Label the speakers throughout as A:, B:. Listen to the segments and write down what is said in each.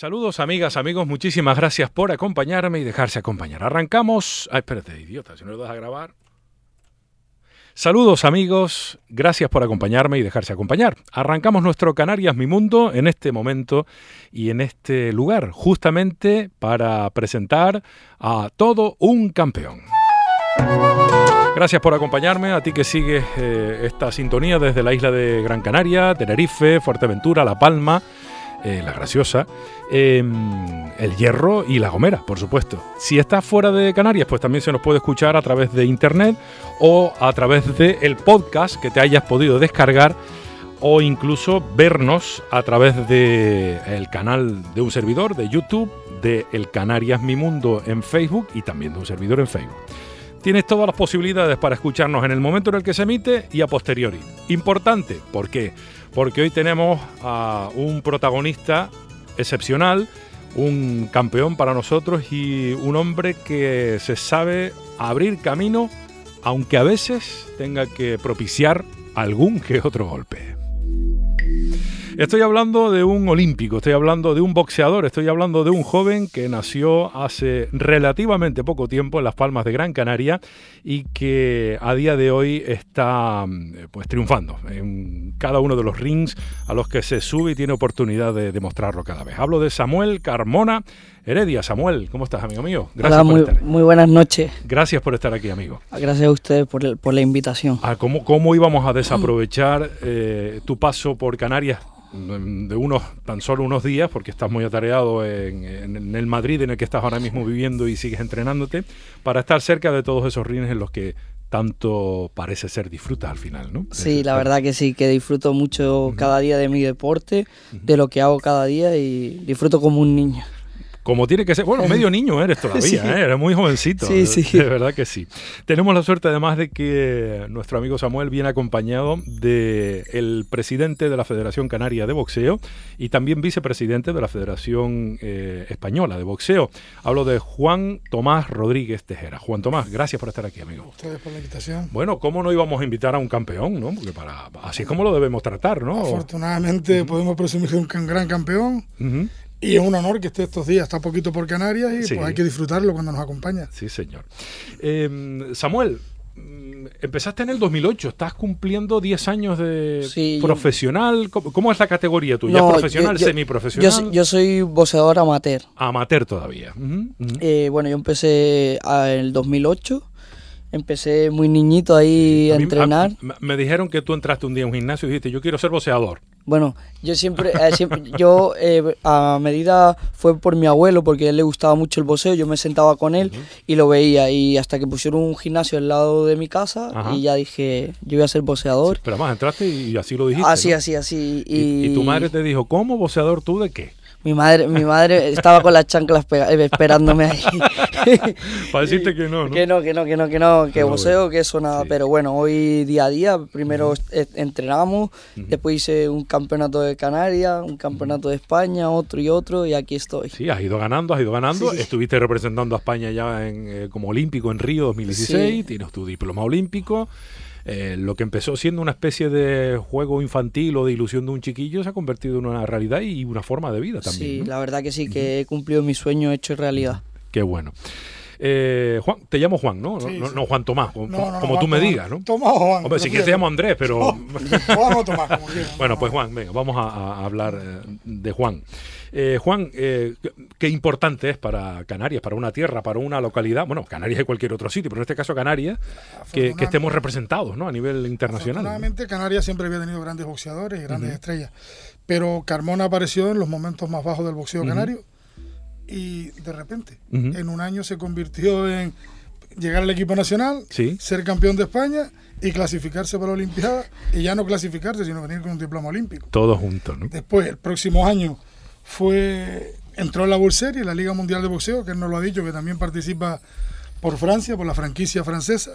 A: Saludos amigas, amigos, muchísimas gracias por acompañarme y dejarse acompañar. Arrancamos... Ah, espérate, idiota, si no lo das a grabar. Saludos amigos, gracias por acompañarme y dejarse acompañar. Arrancamos nuestro Canarias Mi Mundo en este momento y en este lugar, justamente para presentar a todo un campeón. Gracias por acompañarme, a ti que sigues eh, esta sintonía desde la isla de Gran Canaria, Tenerife, Fuerteventura, La Palma. Eh, la Graciosa, em, El Hierro y La Gomera, por supuesto. Si estás fuera de Canarias, pues también se nos puede escuchar a través de internet o a través del el podcast que te hayas podido descargar o incluso vernos a través del el canal de un servidor de YouTube, de El Canarias Mi Mundo en Facebook y también de un servidor en Facebook. Tienes todas las posibilidades para escucharnos en el momento en el que se emite y a posteriori. Importante, ¿por qué? Porque porque hoy tenemos a un protagonista excepcional, un campeón para nosotros y un hombre que se sabe abrir camino, aunque a veces tenga que propiciar algún que otro golpe. Estoy hablando de un olímpico, estoy hablando de un boxeador, estoy hablando de un joven que nació hace relativamente poco tiempo en las Palmas de Gran Canaria y que a día de hoy está mm, eh, pues triunfando en cada uno de los rings a los que se sube y tiene oportunidad de demostrarlo cada vez. Hablo de Samuel Carmona Heredia. Samuel, ¿cómo estás, amigo mío? Gracias
B: muy, buenas noches.
A: Gracias por estar aquí, amigo. Gracias
B: a ustedes por, la
A: invitación. Ah, ¿cómo, íbamos a desaprovechar eh, tu paso por Canarias de unos, tan solo unos días, porque estás muy atareado en, el Madrid en el que estás ahora mismo viviendo y sigues entrenándote, para estar cerca de todos esos rines en los que tanto parece ser disfruta al final, ¿no? Sí, la verdad
B: que sí, que disfruto mucho cada día de mi deporte, de lo que hago cada día y disfruto como un niño
A: como tiene que ser. Bueno, eh. medio niño eres todavía, ¿eh? eres muy jovencito. Sí, sí. De verdad que sí. Tenemos la suerte además de que nuestro amigo Samuel viene acompañado del presidente de la Federación Canaria de Boxeo y también vicepresidente de la Federación eh, Española de Boxeo. Hablo de Juan Tomás Rodríguez Tejera. Juan Tomás, gracias por estar aquí, amigo. Gracias por la invitación. Bueno, ¿cómo no íbamos a invitar a un campeón, no? Porque para, así es como lo debemos tratar, ¿no?
C: Afortunadamente podemos presumir de un gran campeón. Y es un honor que esté estos días, está poquito por Canarias y pues hay que disfrutarlo cuando nos acompaña.
A: Sí, señor. Em, Samuel, mm, empezaste en el 2008, estás cumpliendo 10 años de profesional. ¿Cómo, es la categoría tuya? ¿Profesional, yo, semiprofesional?
B: Yo, soy voceador amateur.
A: Amateur todavía.
B: Eh, bueno, yo empecé en el 2008. Empecé muy niñito ahí a, entrenar.
A: me dijeron que tú entraste un día en un gimnasio y dijiste, yo quiero ser voceador.
B: Bueno, yo siempre, eh, yo eh, a medida fue por mi abuelo, porque a él le gustaba mucho el boceo, yo me sentaba con él y lo veía, y hasta que pusieron un gimnasio al lado de mi casa, y ya dije, yo voy a ser boceador.
A: pero además entraste y así lo dijiste. Así, así, así. Y, tu madre
B: te dijo, ¿cómo boceador tú de qué? Mi madre, mi madre estaba con las chanclas eh, esperándome ahí. Para decirte que no, ¿no? Que no, que no, que no, que no, que boxeo, que eso nada. Pero bueno, hoy día a día, primero entrenamos, después hice un campeonato de Canarias, un campeonato de España, otro y otro, y aquí estoy.
A: Sí, has ido ganando, has ido ganando. Estuviste representando a España ya en, eh, como olímpico en Río 2016, tienes tu diploma olímpico. Eh, lo que empezó siendo una especie de juego infantil o de ilusión de un chiquillo se ha convertido en una realidad y una forma de vida también. Sí, la verdad que sí,
B: que he cumplido mi sueño hecho realidad. Qué bueno.
A: Eh, Juan, te llamo Juan, ¿no? no, Juan Tomás, como, tú me digas, ¿no? Tomás o Juan. Hombre, si quieres te llamo Andrés, pero. Bueno, pues Juan, venga, vamos a, hablar eh, de Juan. Eh, Juan, qué importante es para Canarias, para una tierra, para una localidad, bueno, Canarias y cualquier otro sitio, pero en este caso Canarias, que, estemos representados ¿no? a nivel internacional. Afortunadamente,
C: Canarias siempre había tenido grandes boxeadores y grandes estrellas, pero Carmona apareció en los momentos más bajos del boxeo canario y de repente, en un año se convirtió en llegar al equipo nacional, ser campeón de España y clasificarse para la Olimpiada y ya no clasificarse, sino venir con un diploma olímpico.
A: Todo junto, ¿no? Después,
C: el próximo año fue entró en la World Series, la Liga Mundial de Boxeo, que él nos lo ha dicho, que también participa por Francia, por la franquicia francesa.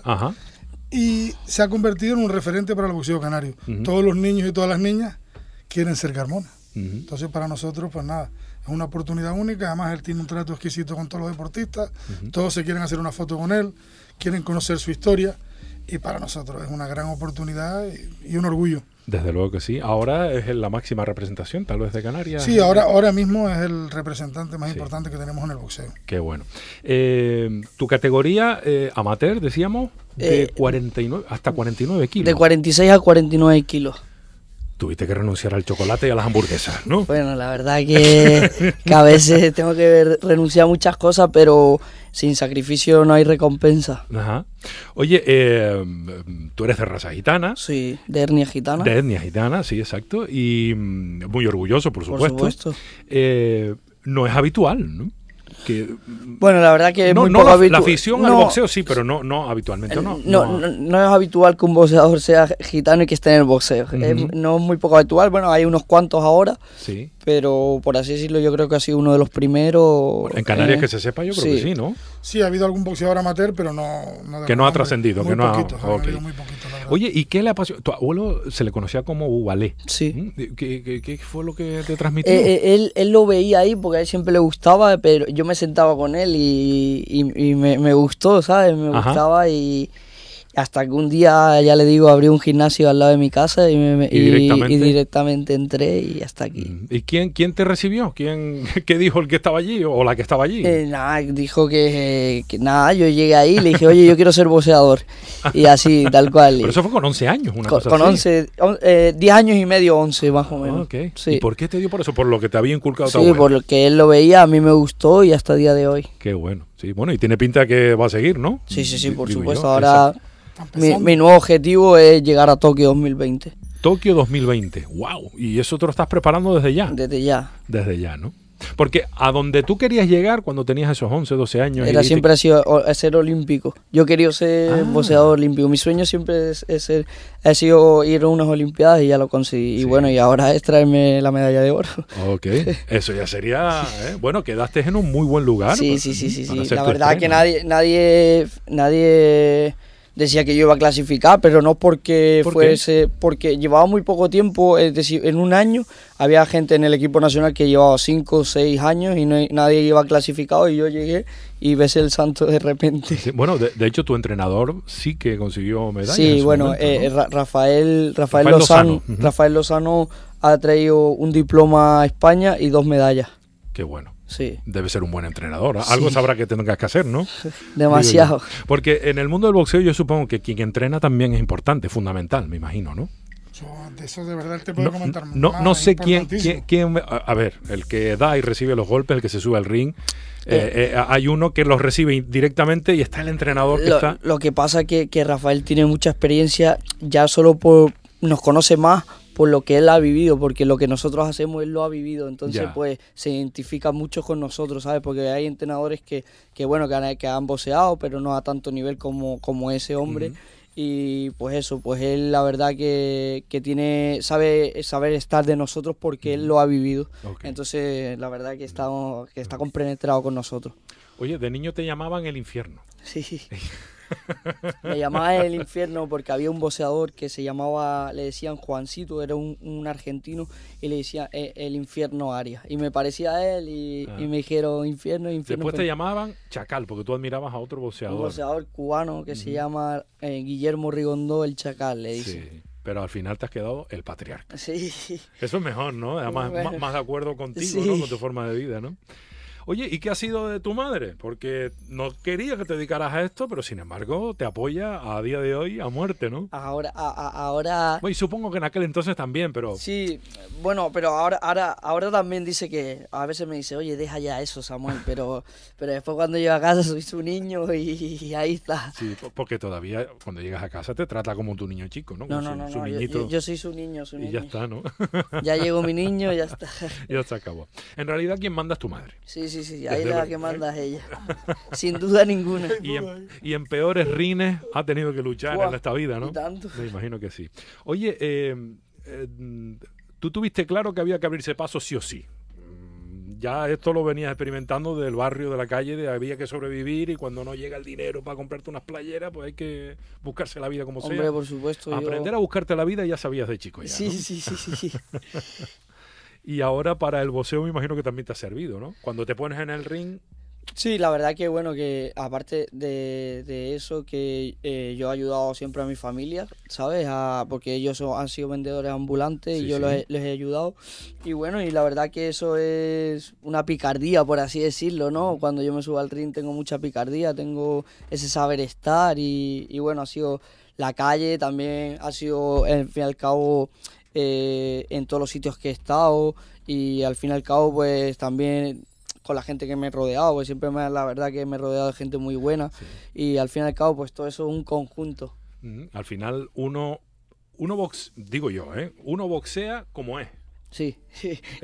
C: Y se ha convertido en un referente para el boxeo canario. Todos los niños y todas las niñas quieren ser Carmona. Entonces, para nosotros, pues nada, es una oportunidad única, además él tiene un trato exquisito con todos los deportistas, todos se quieren hacer una foto con él, quieren conocer su historia y para nosotros es una gran oportunidad y, un orgullo.
A: Desde luego que sí. Ahora es la máxima representación, tal vez de Canarias. Sí, ahora,
C: ahora mismo es el representante más importante que tenemos en el boxeo.
A: Qué bueno. Eh, tu categoría eh, amateur, decíamos, de 49, eh, hasta 49 kilos. De 46 a 49 kilos tuviste que renunciar al chocolate y a las hamburguesas,
B: ¿no? Bueno, la verdad que, a veces tengo que renunciar a muchas cosas, pero sin sacrificio no hay recompensa.
A: Ajá. Oye, eh, tú eres de raza gitana. Sí, de etnia
B: gitana. De etnia
A: gitana, sí, exacto. Y mm, muy orgulloso, por supuesto. Por supuesto. Eh, no es habitual, ¿no? bueno, la verdad que la, afición al boxeo sí, pero no, no habitualmente no no,
B: no. es habitual que un boxeador sea gitano y que esté en el boxeo. no es muy poco habitual. Bueno, hay unos cuantos ahora. Sí. Pero por así decirlo, yo creo que ha sido uno de los primeros. en Canarias eh, que se sepa, yo creo que sí, ¿no?
C: Sí, ha habido algún boxeador amateur, pero no.
A: que no ha trascendido, que no ha. Oye, ¿y qué le ha pasado? Tu abuelo se le conocía como Ubalé Sí. ¿Mm? ¿Qué, fue lo que te transmitió? Eh,
B: eh, él, él lo veía ahí porque a él siempre le gustaba, pero yo me sentaba con él y, me, gustó, ¿sabes? Me gustaba y, hasta que un día, ya le digo, abrí un gimnasio al lado de mi casa y, directamente? entré y hasta aquí. Mm.
A: ¿Y quién, quién te recibió? ¿Quién, ¿Qué dijo el que estaba allí o la que estaba allí? Eh,
B: nada, dijo que, nada, yo llegué ahí y le dije, oye, yo quiero ser boxeador. Y así, tal cual. Pero eso fue con 11 años, una cosa Con 11, 10 eh, años y medio, 11 más o menos. Ah, sí. ¿Y por qué te dio por eso? ¿Por lo que te había inculcado Sí, por lo que él lo veía, a mí me gustó y hasta el día de hoy.
A: Qué bueno. Sí, bueno, y tiene pinta que va a seguir, ¿no? Sí, sí,
B: sí, por supuesto. ahora... Mi, nuevo objetivo es llegar a Tokio 2020. Tokio 2020, wow. Y eso te lo estás preparando desde ya. Desde ya.
A: Desde ya, ¿no? Porque a donde tú querías llegar cuando tenías esos 11, 12 años. Era siempre
B: ha sido ser olímpico. Yo quería ser ah. boxeador olímpico. Mi sueño siempre es, ser, ha sido ir a unas Olimpiadas y ya lo conseguí. Y bueno, y ahora es traerme la medalla de oro. Ok, eso ya
A: sería. ¿eh? Bueno, quedaste en un muy buen lugar. Sí, sí, sí, sí. La verdad que
B: nadie, nadie, nadie decía que yo iba a clasificar, pero no porque fuese, porque llevaba muy poco tiempo, es decir, en un año había gente en el equipo nacional que llevaba 5 o 6 años y nadie iba clasificado y yo llegué y ves el santo de repente. bueno, de, hecho tu entrenador sí que consiguió medallas. Sí, bueno, eh, Rafael, Rafael, Lozano, Rafael Lozano ha traído un diploma a España y dos medallas. Qué bueno. Debe ser un buen entrenador. Algo sabrá que tengas que hacer, ¿no? Demasiado. Porque
A: en el mundo del boxeo yo supongo que quien entrena también es importante, fundamental, me imagino, ¿no?
C: de eso de verdad te puedo comentar no, más, no sé quién,
A: A ver, el que da y recibe los golpes, el que se sube al ring. Eh, eh, hay uno que los recibe directamente y está el entrenador que lo, está.
B: Lo que pasa es que, que Rafael tiene mucha experiencia, ya solo por, nos conoce más por lo que él ha vivido, porque lo que nosotros hacemos él lo ha vivido, entonces pues se identifica mucho con nosotros, ¿sabes? Porque hay entrenadores que, que bueno, que han, que boceado, pero no a tanto nivel como, como ese hombre. Y pues eso, pues él la verdad que, tiene, sabe saber estar de nosotros porque él lo ha vivido. Entonces la verdad que está, que está compenetrado con nosotros.
A: Oye, de niño te llamaban el infierno. Sí.
B: Me llamaba el infierno porque había un voceador que se llamaba, le decían Juancito, era un, argentino, y le decía eh, el infierno Aria. Y me parecía a él ah. y, me dijeron infierno, infierno. Después te llamaban
A: Chacal, porque tú admirabas a otro voceador. Un voceador
B: cubano que se llama eh, Guillermo Rigondó, el Chacal, le dice. Sí
A: pero al final te has quedado el patriarca. Sí. Eso es mejor, ¿no? Además, más, de acuerdo contigo, ¿no? Con tu forma de vida, ¿no? Oye, ¿y qué ha sido de tu madre? Porque no quería que te dedicaras a esto, pero sin embargo te apoya a día de hoy a muerte, ¿no?
B: Ahora, ahora... Bueno, y supongo que en aquel
A: entonces también, pero...
B: Sí, bueno, pero ahora, ahora, ahora también dice que... A veces me dice, oye, deja ya eso, Samuel, pero, pero después cuando llego a casa soy su niño y, ahí está.
A: Sí, porque todavía cuando llegas a casa te trata como tu niño chico, ¿no? no, no, no, Yo, soy su niño, su niño. Y ya está, ¿no? ya llegó mi niño, ya está. ya está, acabó. En realidad, ¿quién manda es tu
B: madre. Sí, sí, sí. Ahí la que manda ella. Sin duda ninguna.
A: Y en, peores rines ha tenido que luchar en esta vida, ¿no? Me imagino que sí. Oye, eh, eh, tú tuviste claro que había que abrirse paso sí o sí mm, ya esto lo venías experimentando del barrio, de la calle, de había que sobrevivir y cuando no llega el dinero para comprarte unas playeras, pues hay que buscarse la vida como Hombre, sea. Hombre, por supuesto. Aprender a buscarte la vida ya sabías de chico. Ya, sí, sí, sí, sí, sí. Y ahora para el boxeo me imagino que también te ha servido, ¿no? Cuando te pones en el ring...
B: Sí, la verdad que bueno, que aparte de, eso, que eh, yo he ayudado siempre a mi familia, ¿sabes? porque ellos han sido vendedores ambulantes y yo les he ayudado. Y bueno, y la verdad que eso es una picardía, por así decirlo, ¿no? Cuando yo me subo al ring tengo mucha picardía, tengo ese saber estar y, y bueno, ha sido la calle también ha sido, al fin y al cabo, eh, en todos los sitios que he estado y al fin y al cabo pues también con la gente que me he rodeado, pues, siempre me, la verdad que me he rodeado de gente muy buena y al fin y al cabo pues todo eso es un conjunto.
A: Al final uno, uno box, digo yo, ¿eh?
B: uno boxea como es. Sí,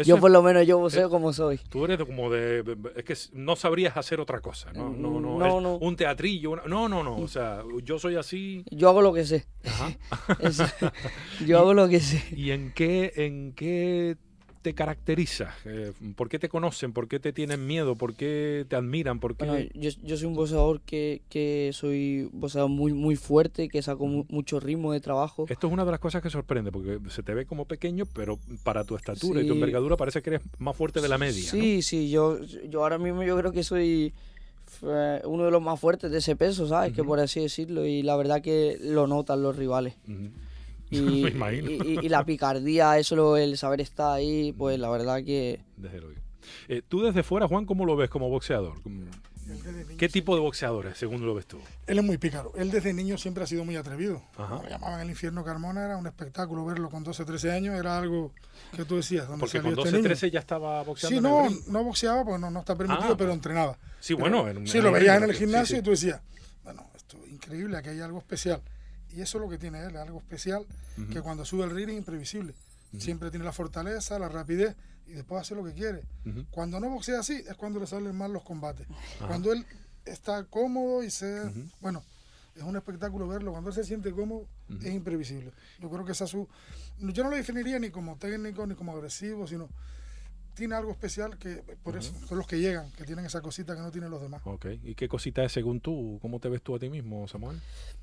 B: yo por lo menos yo eh, sé cómo como soy. Tú eres como
A: de, es que no sabrías hacer otra cosa, no, mm, no, no, un teatrillo, no, no, no, o mm. sea, yo soy así. Yo hago lo que sé. Ajá. yo hago lo que sé. ¿Y en qué, en qué te caracteriza? Eh, ¿Por qué te conocen? ¿Por qué te
B: tienen miedo? ¿Por qué te admiran? ¿Por yo, soy un boxeador que, soy muy, muy fuerte, que saco mucho ritmo de trabajo. Esto es una de las cosas que sorprende, porque se te ve como pequeño, pero para
A: tu estatura y tu envergadura parece que
B: eres más fuerte de la media. Sí, sí, yo, yo ahora mismo yo creo que soy eh, uno de los más fuertes de ese peso, ¿sabes? Que por así decirlo, y la verdad que lo notan los rivales. Y, Y, la picardía, eso, el saber estar ahí, pues la verdad que... Desde luego. Eh, tú desde
A: fuera, Juan, ¿cómo lo ves como boxeador? ¿Qué tipo de boxeador es, según lo ves tú? Él es muy
C: pícaro. Él desde niño siempre ha sido muy atrevido. Ajá. Lo llamaban el infierno Carmona, era un espectáculo verlo con 12, 13 años, era algo que tú decías. porque salió con 12, este 13 ya
A: estaba boxeando. Sí,
C: no, no boxeaba porque no, no está permitido, ah, pero pues. entrenaba.
A: Sí, bueno. En, sí, lo veías en el gimnasio y
C: tú decías, bueno, esto es increíble, aquí hay algo especial. Y eso es lo que tiene él, algo especial, que cuando sube el ring es imprevisible. Siempre tiene la fortaleza, la rapidez y después hace lo que quiere. Cuando no boxea así es cuando le salen mal los combates. Cuando él está cómodo y se... Bueno, es un espectáculo verlo. Cuando él se siente cómodo es imprevisible. Yo creo que esa su... Yo no lo definiría ni como técnico ni como agresivo, sino tiene algo especial que por eso
A: son los que llegan, que tienen esa cosita que no tienen los demás. Ok, ¿y qué cosita es según tú? ¿Cómo te ves tú a ti mismo,
B: Samuel?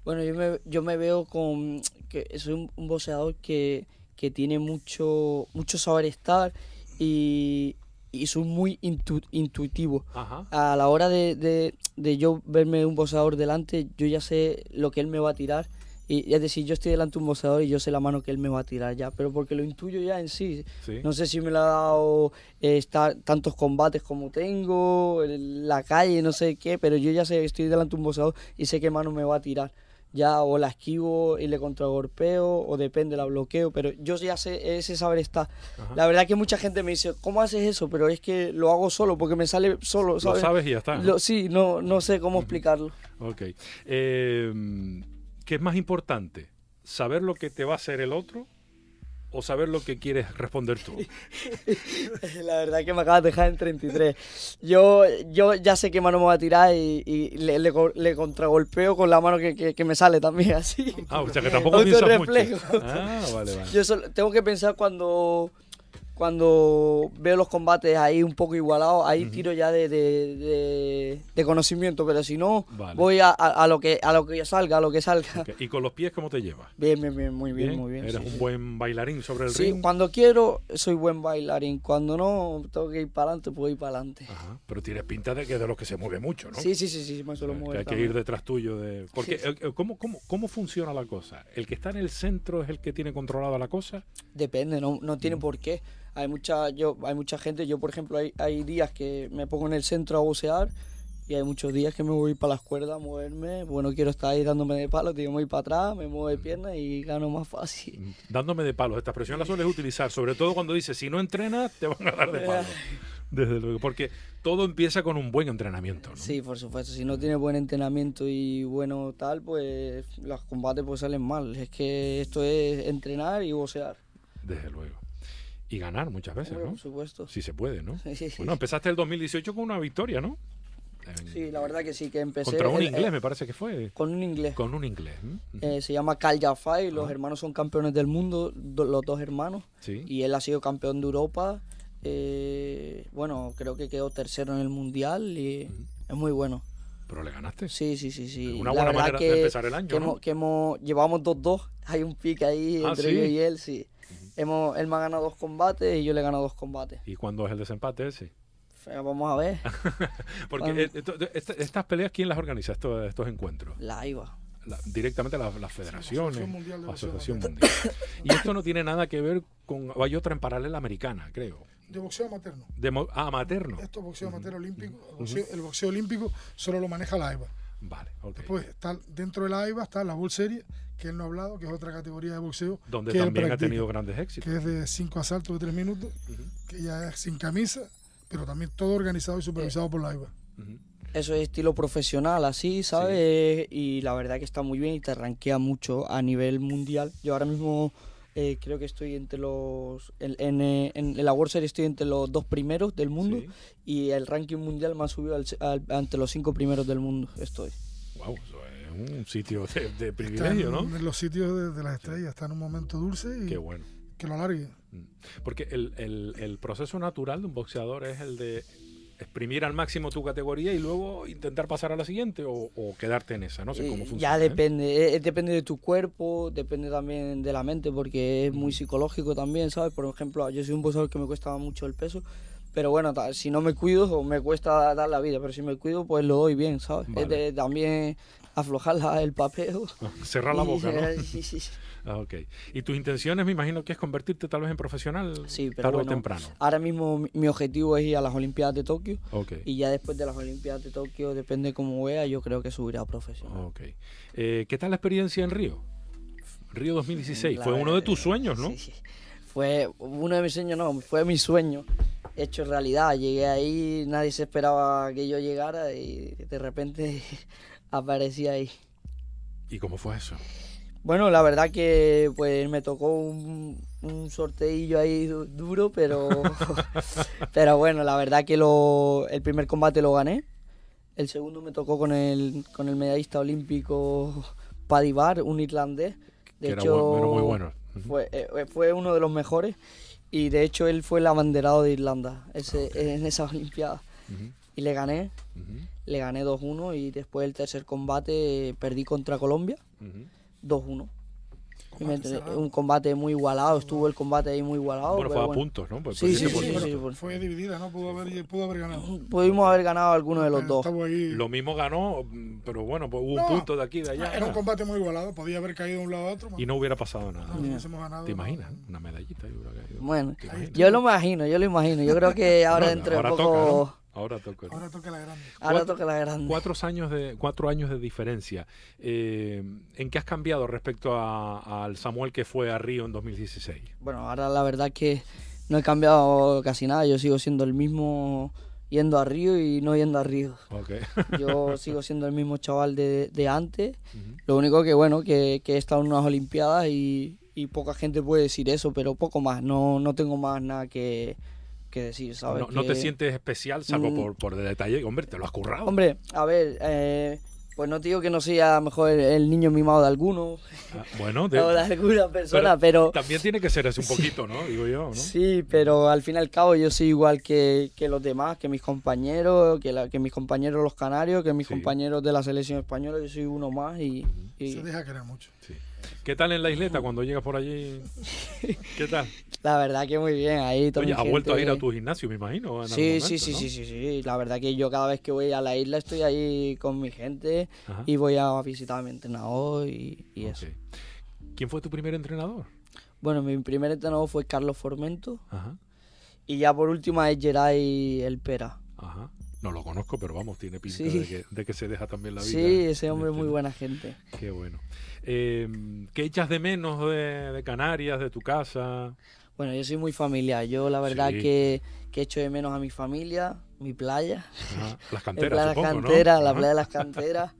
B: Bueno, yo me, veo con que soy un, un que, que, tiene mucho, mucho saber estar y, y soy muy intuitivo. Ajá. A la hora de, de, de yo verme un boxeador delante, yo ya sé lo que él me va a tirar y es decir, yo estoy delante de un boxeador y yo sé la mano que él me va a tirar ya, pero porque lo intuyo ya en sí. No sé si me lo ha dado eh, tantos combates como tengo, la calle, no sé qué, pero yo ya sé, estoy delante de un boxeador y sé qué mano me va a tirar. Ya o la esquivo y le contragolpeo, o depende, la bloqueo, pero yo ya sé, ese saber está. La verdad que mucha gente me dice, ¿cómo haces eso? Pero es que lo hago solo, porque me sale solo. ¿sabes? Lo sabes y ya está. sí, no, no sé cómo explicarlo.
A: ok. Eh ¿Qué es más importante? ¿Saber lo que te va a hacer el otro o saber lo que quieres responder tú?
B: La verdad es que me acabas de dejar en 33. Yo, yo ya sé qué mano me va a tirar y, le, contragolpeo con la mano que, me sale también, así.
A: Ah, o sea que tampoco piensas mucho. Ah, vale, vale.
B: Yo solo, tengo que pensar cuando cuando veo los combates ahí un poco igualados, ahí tiro ya de, conocimiento, pero si no, voy a, lo que a lo que salga, a lo que salga. ¿Y con los pies cómo te llevas? Bien, bien, muy bien, muy bien. Eres un buen bailarín sobre el sí, cuando quiero soy buen bailarín, cuando no tengo que ir para adelante, puedo ir para adelante.
A: Pero tienes pinta de que de los que se mueve mucho, ¿no? Sí, sí, sí,
B: sí, me suelo hay que ir
A: detrás tuyo de porque eh, eh, ¿cómo, funciona la cosa? ¿El que está en el centro es el que tiene controlada la cosa?
B: Depende, no no tiene mm. por qué hay mucha, yo, hay mucha gente, yo por ejemplo hay, días que me pongo en el centro a bucear y hay muchos días que me voy para las cuerdas a moverme, bueno, quiero estar ahí dándome de palos, digo, voy para atrás, me muevo de pierna y gano más fácil. Mm,
A: dándome de palos, esta expresión la sueles utilizar, sobre todo cuando dices, si no entrenas, te van a dar de eh. palos. Desde luego, porque todo empieza con un buen entrenamiento.
B: Sí, por supuesto, si no tienes buen entrenamiento y bueno tal, pues los combates pues salen mal. Es que esto es entrenar y bocear.
A: Desde luego y ganar muchas veces, ¿no? Por supuesto. Si se puede, ¿no? Sí, sí, bueno, empezaste el 2018 con una victoria, ¿no?
B: sí, la verdad que sí, que empecé. Contra un inglés, eh, me parece que fue. Con un inglés. Con un inglés. Eh, se llama Cal Jafai, los hermanos son campeones del mundo, los dos hermanos. Sí. Y él ha sido campeón de Europa. Eh, bueno, creo que quedó tercero en el mundial y es muy bueno. Pero le ganaste. Sí, sí, sí, sí. Una buena manera de empezar el año. Que, llevamos 2-2. Hay un pique ahí ah, entre yo y él, sí. Hemos, él me ha ganado dos combates y yo le he ganado dos combates. ¿Y cuándo es el desempate ese? Vamos a ver. Porque
A: eh, estas peleas, ¿quién las organiza estos, encuentros? La IVA. directamente las, federaciones, Asociación Mundial. y esto no tiene nada que ver con. Hay otra en paralela americana, creo.
C: De boxeo amaterno.
A: De, ah, materno.
C: Esto boxeo olímpico. El boxeo olímpico solo lo maneja la IBA.
A: Vale, ok. Después, está,
C: dentro de la AIBA está la Bull Series, que él no ha hablado, que es otra categoría de boxeo. Donde también ha tenido grandes éxitos. Que es de cinco asaltos de tres minutos, que ya es sin camisa, pero también todo organizado y supervisado por la AIBA.
B: Eso es estilo profesional, así, ¿sabes? Y la verdad que está muy bien y te ranquea mucho a nivel mundial. Yo ahora mismo eh, creo que estoy entre los. En, en, eh, la World Series estoy entre los dos primeros del mundo y el ranking mundial más ha subido ante los cinco primeros del mundo. Estoy. ¡Wow! Es un
A: sitio de,
C: privilegio, ¿no? En los sitios de, las estrellas está en un momento dulce y. Qué bueno. Que
A: lo alargue. Mm. Porque el proceso natural de un boxeador es el de exprimir al máximo tu categoría y luego intentar pasar a la siguiente o, quedarte en esa, no sé cómo funciona. Ya ¿eh?
B: depende, eh, eh, depende de tu cuerpo, depende también de la mente porque es muy psicológico también, ¿sabes? Por ejemplo, yo soy un boxeador que me cuesta mucho el peso, pero bueno, si no me cuido me cuesta dar la vida, pero si me cuido pues lo doy bien, ¿sabes? también aflojar el papel. Cerrar la boca, ¿no? Sí, sí, sí.
A: Ah, ok. Y tus intenciones, me imagino que es convertirte tal vez en profesional tarde o temprano.
B: Ahora mismo mi, objetivo es ir a las Olimpiadas de Tokio. Y ya después de las Olimpiadas de Tokio, depende cómo vea, yo creo que subiré a profesional. Eh, ¿Qué tal la experiencia en Río?
A: Río 2016.
B: fue uno de tus sueños, ¿no? Sí, sí. Fue uno de mis sueños, no, fue mi sueño hecho realidad. Llegué ahí, nadie se esperaba que yo llegara y de repente aparecí ahí.
A: ¿Y cómo fue eso?
B: Bueno, la verdad que pues me tocó un, sorteillo ahí duro, pero, pero bueno, la verdad que lo, el primer combate lo gané. El segundo me tocó con el, con el medallista olímpico Padibar, un irlandés. De hecho, muy bueno. Fue, eh, eh, fue, uno de los mejores y de hecho él fue el abanderado de Irlanda en esas Olimpiadas. Y le gané, le gané 2-1 y después el tercer combate eh, perdí contra Colombia. 2-1. Un combate muy igualado, estuvo el combate ahí muy igualado. Bueno, fue a puntos, ¿no? Pues sí, sí, sí,
A: Fue dividida, ¿no? Pudo haber, pudo haber ganado.
B: Pudimos haber ganado alguno de los dos. Lo
A: mismo ganó, pero bueno, pues hubo un punto de aquí de allá.
C: Era un combate muy igualado, podía haber caído de un lado a otro.
A: Y no hubiera pasado nada. ¿Te imaginas? Una medallita.
B: Yo creo bueno, yo lo imagino, yo lo imagino. Yo creo que ahora dentro de poco.
A: Ahora toca. Ahora la grande. Ahora toca la grande. Cuatro años de, cuatro años de diferencia. Eh, ¿En qué has cambiado respecto al Samuel que fue a Río en 2016?
B: Bueno, ahora la verdad que no he cambiado casi nada. Yo sigo siendo el mismo yendo a Río y no yendo a Río. Okay. Yo sigo siendo el mismo chaval de, antes. Lo único que, bueno, que, que he estado en unas Olimpiadas y, y, poca gente puede decir eso, pero poco más. No, no tengo más nada que decir, ¿sabes? No, te sientes especial, salvo mm.
A: por, de detalle. Hombre, te lo has currado.
B: Hombre, a ver, eh, pues no digo que no sea mejor el niño mimado de alguno. Ah,
A: bueno, de... alguna persona, pero, También tiene que ser así un poquito, ¿no? Digo yo, ¿no?
B: Sí, pero al fin y al cabo yo soy igual que, que los demás, que mis compañeros, que, la, que mis compañeros los canarios, que mis compañeros de la selección española, yo soy uno más y... y... Se deja mucho. Sí.
A: ¿Qué tal en la isleta cuando llegas por allí? ¿Qué tal?
B: La verdad que muy bien, ahí Oye, has vuelto a ir a tu gimnasio, me imagino. sí, sí, sí, sí, sí, sí. La verdad que yo cada vez que voy a la isla estoy ahí con mi gente y voy a visitar a mi entrenador y,
A: eso. ¿Quién fue tu primer
B: entrenador? Bueno, mi primer entrenador fue Carlos Formento. Ajá. Y ya por último es Geray El Pera. Ajá.
A: No lo conozco, pero vamos, tiene pinta de, que, de, que, se deja también la vida. Sí, ¿eh? ese hombre es muy
B: este, buena gente.
A: Qué bueno. Em, ¿Qué echas de menos de, Canarias, de tu casa?
B: Bueno, yo soy muy familiar. Yo la verdad que, que echo de menos a mi familia, mi playa. Las canteras, cantera, La playa de las canteras.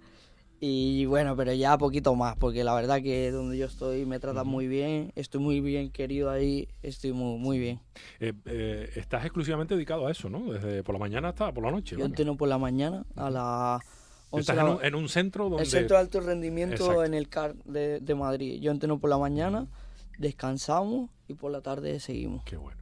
B: Y bueno, pero ya poquito más, porque la verdad que donde yo estoy me tratan muy bien, estoy muy bien querido ahí, estoy muy, muy bien. Eh, eh, estás exclusivamente dedicado a eso, ¿no? Desde por la mañana hasta por la noche. Yo entreno por la mañana a las
A: Estás en, un, centro
B: donde... El centro de alto rendimiento en el CAR de, de, Madrid. Yo entreno por la mañana, descansamos y por la tarde seguimos. Qué bueno.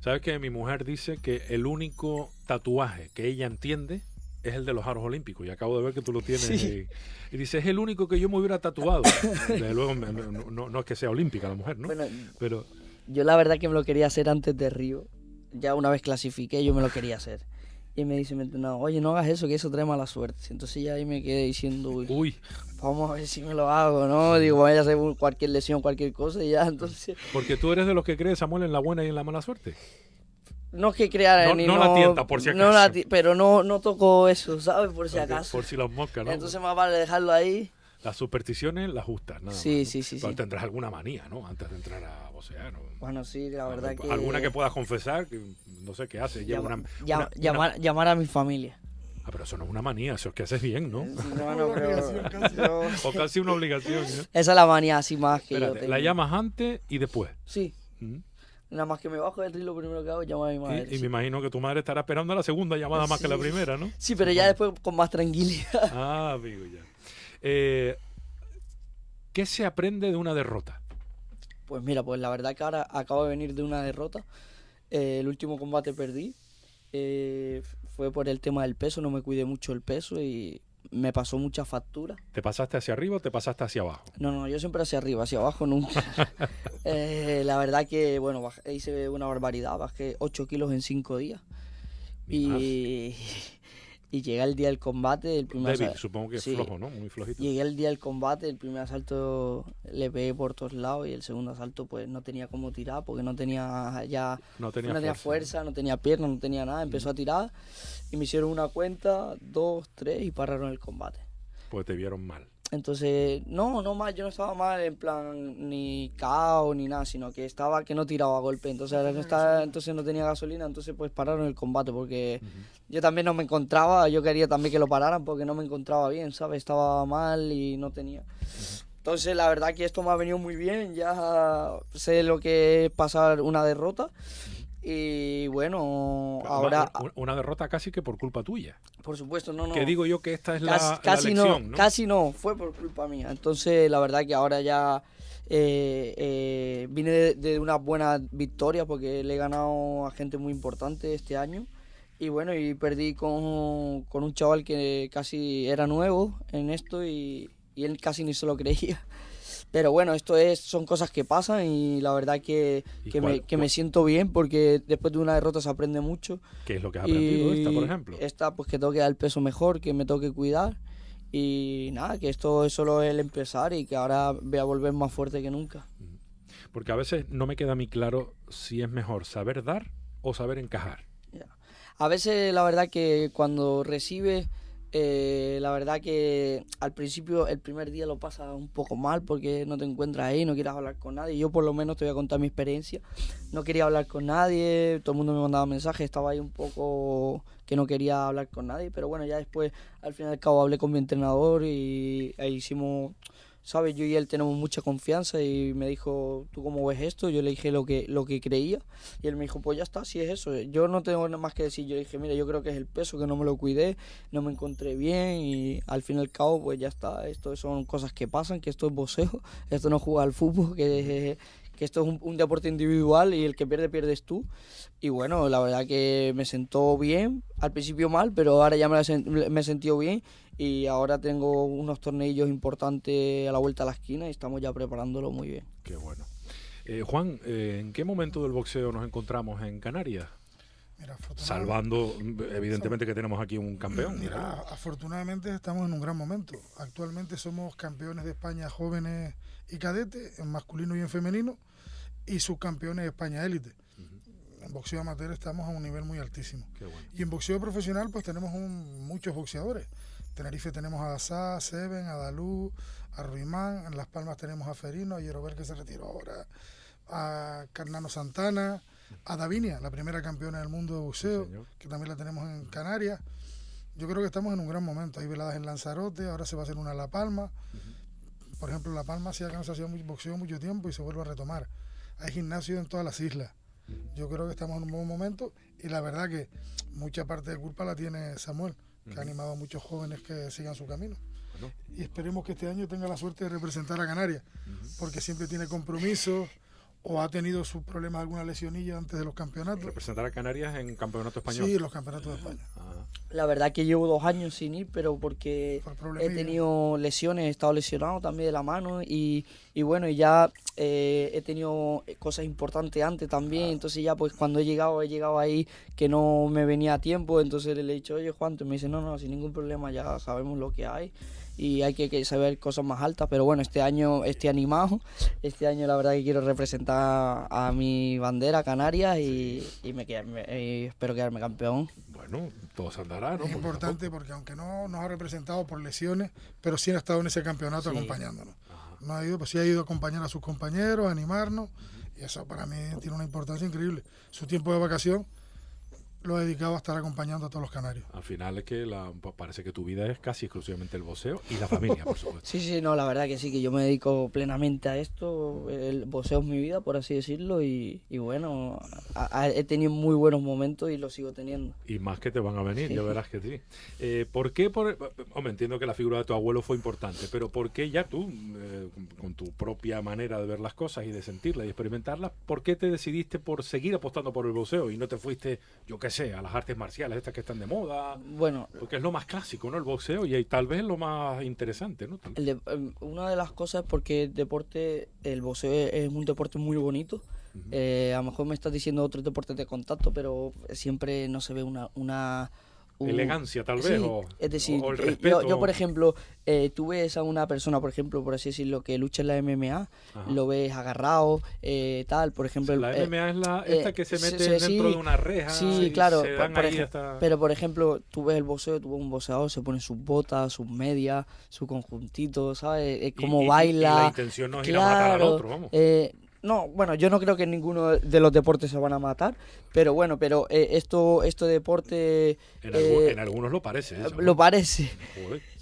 A: ¿Sabes que Mi mujer dice que el único tatuaje que ella entiende es el de los aros olímpicos. Y acabo de ver que tú lo tienes. Y, dice, es el único que yo me hubiera tatuado. Desde luego, no, no, es que sea olímpica la mujer, ¿no? Pero...
B: Yo la verdad que me lo quería hacer antes de Río. Ya una vez clasifiqué, yo me lo quería hacer. Y me dice no oye, no hagas eso, que eso trae mala suerte. Entonces ya ahí me quedé diciendo, uy, vamos a ver si me lo hago, ¿no? Digo, vaya a hacer cualquier lesión, cualquier cosa, y ya, entonces...
A: Porque tú eres de los que crees, Samuel, en la buena y en la mala suerte
B: no es que creara no, ni no, la tienta, por si acaso pero no no tocó eso sabes por si acaso por si las moscas ¿no? entonces más vale dejarlo ahí
A: las supersticiones las justas nada sí más. sí sí pero tendrás alguna manía no antes de entrar a
B: bocear bueno
A: sí la verdad que alguna que puedas confesar no sé qué haces. Llama, llamar a mi familia Ah, pero eso no es una manía, eso es que haces bien, ¿no? No, no, pero... O casi una obligación. ¿eh? Esa es
B: la manía así más que yo tengo. ¿La llamas antes y después? Sí. ¿Mm? Nada más que me bajo del río primero que hago es a mi madre. Y, me
A: imagino que tu madre estará esperando la segunda llamada más que la primera, ¿no? Sí, pero
B: ya después con más tranquilidad.
A: Ah, amigo, ya. Eh, ¿Qué se aprende de una derrota?
B: Pues mira, pues la verdad que ahora acabo de venir de una derrota. Eh, el último combate perdí. Eh, fue por el tema del peso, no me cuidé mucho el peso y me pasó mucha factura.
A: ¿Te pasaste hacia arriba
B: o te pasaste hacia abajo? No, no, yo siempre hacia arriba, hacia abajo nunca. Eh, la verdad que, bueno, hice una barbaridad, bajé 8 kilos en 5 días. Y... Y llega el día del combate, el primer asalto. supongo que es flojo, ¿no? Muy flojito. Llegué el día del combate, el primer asalto le pegué por todos lados y el segundo asalto pues no tenía cómo tirar porque no tenía ya... No tenía, fuerza, no tenía piernas, no tenía nada. Empezó mm. a tirar y me hicieron una cuenta, dos, tres y pararon el combate.
A: Pues te vieron mal.
B: Entonces, no, no mal, yo no estaba mal en plan ni cao ni nada, sino que estaba que no tiraba a golpe, entonces no, estaba, entonces no tenía gasolina, entonces pues pararon el combate porque yo también no me encontraba, yo quería también que lo pararan porque no me encontraba bien, ¿sabes? Estaba mal y no tenía. Entonces, la verdad que esto me ha venido muy bien, ya sé lo que es pasar una derrota. Y bueno, ahora. Una, derrota casi que por culpa tuya. Por supuesto, no, no. Que digo yo que esta es casi, la, no, Casi no, fue por culpa mía. Entonces, la verdad que ahora ya eh, eh vine de, una buena victoria porque le he ganado a gente muy importante este año. Y bueno, y perdí con, un chaval que casi era nuevo en esto y, y él casi ni se lo creía. Pero bueno, esto es, son cosas que pasan y la verdad que, me, siento bien porque después de una derrota se aprende mucho.
A: ¿Qué es lo que has aprendido esta, por ejemplo?
B: Esta, pues que tengo que dar el peso mejor, que me tengo que cuidar y nada, que esto es solo el empezar y que ahora voy a volver más fuerte que nunca. Mm.
A: Porque a veces no me queda a mí claro si es mejor saber dar o saber encajar.
B: A veces la verdad que cuando recibes la verdad que al principio, el primer día lo pasa un poco mal porque no te encuentras ahí, no quieras hablar con nadie. Yo por lo menos te voy a contar mi experiencia. No quería hablar con nadie, todo el mundo me mandaba mensajes, estaba ahí un poco que no quería hablar con nadie, pero bueno, ya después al final y cabo hablé con mi entrenador y ahí e hicimos ¿sabes? Yo y él tenemos mucha confianza y me dijo, ¿tú cómo ves esto? Yo le dije lo que, lo que creía y él me dijo, pues ya está, si es eso. Yo no tengo nada más que decir. Yo le dije, mira, yo creo que es el peso, que no me lo cuidé, no me encontré bien y al fin y al cabo, pues ya está. Esto son cosas que pasan, que esto es boxeo, esto no juega al fútbol, que, que esto es un, deporte individual y el que pierde, pierdes tú. Y bueno, la verdad que me sentó bien, al principio mal, pero ahora ya me, he sentido bien y ahora tengo unos tornillos importantes a la vuelta a la esquina y estamos ya preparándolo muy bien.
A: Qué bueno. Eh, Juan, eh, ¿en qué momento del boxeo nos encontramos en Canarias? Salvando, evidentemente, que tenemos aquí un campeón. Mira,
C: afortunadamente estamos en un gran momento. Actualmente somos campeones de España jóvenes y cadetes, en masculino y en femenino y subcampeones de España élite. En boxeo amateur estamos a un nivel muy altísimo. Y en boxeo profesional pues tenemos muchos boxeadores. En Tenerife tenemos a Asá, a Seven, a Dalú, a Ruimán, en Las Palmas tenemos a Ferino, a Yerober que se retiró ahora, a Carnano Santana, a Davinia, la primera campeona del mundo de boxeo, que también la tenemos en Canarias. Yo creo que estamos en un gran momento. Hay veladas en Lanzarote, ahora se va a hacer una en La Palma. Por ejemplo, La Palma se ha, cansado ha boxeo mucho tiempo y se vuelve a retomar hay gimnasio en todas las islas. Yo creo que estamos en un buen momento y la verdad que mucha parte de culpa la tiene Samuel, que ha animado a muchos jóvenes que sigan su camino. Y esperemos que este año tenga la suerte de representar a Canarias, porque siempre tiene compromisos o ha tenido sus problemas alguna
B: lesionilla antes de los campeonatos.
A: ¿Representar a Canarias en campeonato español? Sí, los
B: campeonatos de
C: España. Ah.
B: La verdad que llevo dos años sin ir, pero porque he tenido lesiones, he estado lesionado también de la mano y, y bueno, y ya eh, he tenido cosas importantes antes también, ah. entonces ya pues cuando he llegado, he llegado ahí que no me venía a tiempo, entonces le he dicho, oye Juan, y me dice, no, no, sin ningún problema, ya sabemos lo que hay y hay que, saber cosas más altas, pero bueno, este año estoy animado, este año la verdad que quiero representar a mi bandera Canarias y, y me, espero quedarme campeón. Bueno, todo se ¿no? Es
C: importante porque aunque no nos ha representado por lesiones, pero sí ha estado en ese campeonato acompañándonos. No ha ido, pues sí ha ido a acompañar a sus compañeros, a animarnos, y eso para mí tiene una importancia increíble. Su tiempo de vacación lo he dedicado a estar acompañando a todos los canarios.
A: Al final es que parece que tu vida es casi exclusivamente el voceo y la familia,
B: por supuesto. sí, sí, no, la verdad que sí, que yo me dedico plenamente a esto. El voceo es mi vida, por así decirlo, y, bueno, he tenido muy buenos momentos y lo sigo teniendo.
A: Y más que te van a venir, ya verás que sí. Eh, ¿Por qué? Por, hombre, entiendo que la figura de tu abuelo fue importante, pero ¿por qué ya tú, eh, con tu propia manera de ver las cosas y de sentirlas y experimentarlas, ¿por qué te decidiste por seguir apostando por el voceo y no te fuiste, yo qué a las artes marciales estas que están de moda.
B: Bueno. Porque es lo más clásico, ¿no? El boxeo y, tal vez lo más interesante, ¿no? Em, una de las cosas porque el deporte, el boxeo es un deporte muy bonito. Eh, a lo mejor me estás diciendo otro deporte de contacto, pero siempre no se ve una, una elegancia, tal vez. o, es decir, el eh, Yo, por ejemplo, eh, tú ves a una persona, por ejemplo, por así decirlo, que lucha en la MMA, lo ves agarrado, eh, tal, por ejemplo. la eh, MMA es la, esta que se mete dentro de una reja. Sí, claro. Pero, por ejemplo, tú ves el boxeo, tuvo ves un boxeador, se pone sus botas, sus medias, su conjuntito, ¿sabes? cómo baila. Y la intención no es ir a matar al otro, vamos. No, bueno, yo no creo que ninguno de los deportes se van a matar, pero bueno, pero eh, esto, esto deporte... Eh, en, algunos lo parece. ¿eh? lo parece.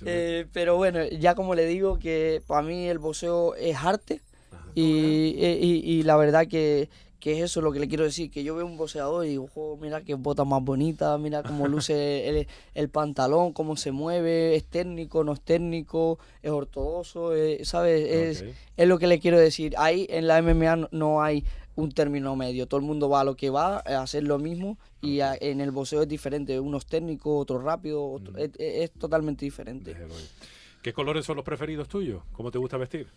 B: pero bueno, ya como le digo, que para mí el boxeo es arte y, y, la verdad que, que es eso lo que le quiero decir, que yo veo un boxeador y digo, mira qué bota más bonita, mira cómo luce el, pantalón, cómo se mueve, es técnico, no es técnico, es ortodoxo, eh, ¿sabes? Es, es lo que le quiero decir. Ahí en la MMA no, hay un término medio, todo el mundo va a lo que va, a hacer lo mismo y en el boxeo es diferente, unos técnicos, otros otro, rápido, mm. es, totalmente diferente.
A: ¿Qué colores son los preferidos tuyos? ¿Cómo te gusta
B: vestir?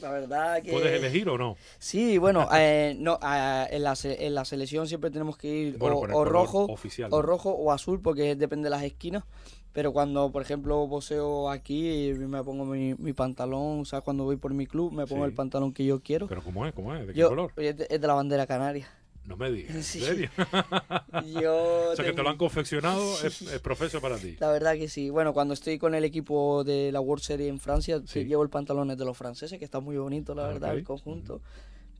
B: La verdad que... ¿Puedes elegir o no? Sí, bueno, eh, no, ah, en, la, en, la, selección siempre tenemos que ir o, rojo, o rojo o azul, porque depende de las esquinas. Pero cuando, por ejemplo, poseo aquí, y eh, me pongo mi, mi pantalón, o sea, cuando voy por mi club, me pongo el pantalón que yo quiero. ¿Pero cómo es? ¿Cómo es? ¿De qué color? es de la bandera canaria. No me digas, o sea, que te lo
A: han confeccionado, es, profeso para ti.
B: La verdad que sí. Bueno, cuando estoy con el equipo de la World Series en Francia, llevo el pantalón de los franceses, que está muy bonito, la ah, verdad, el conjunto.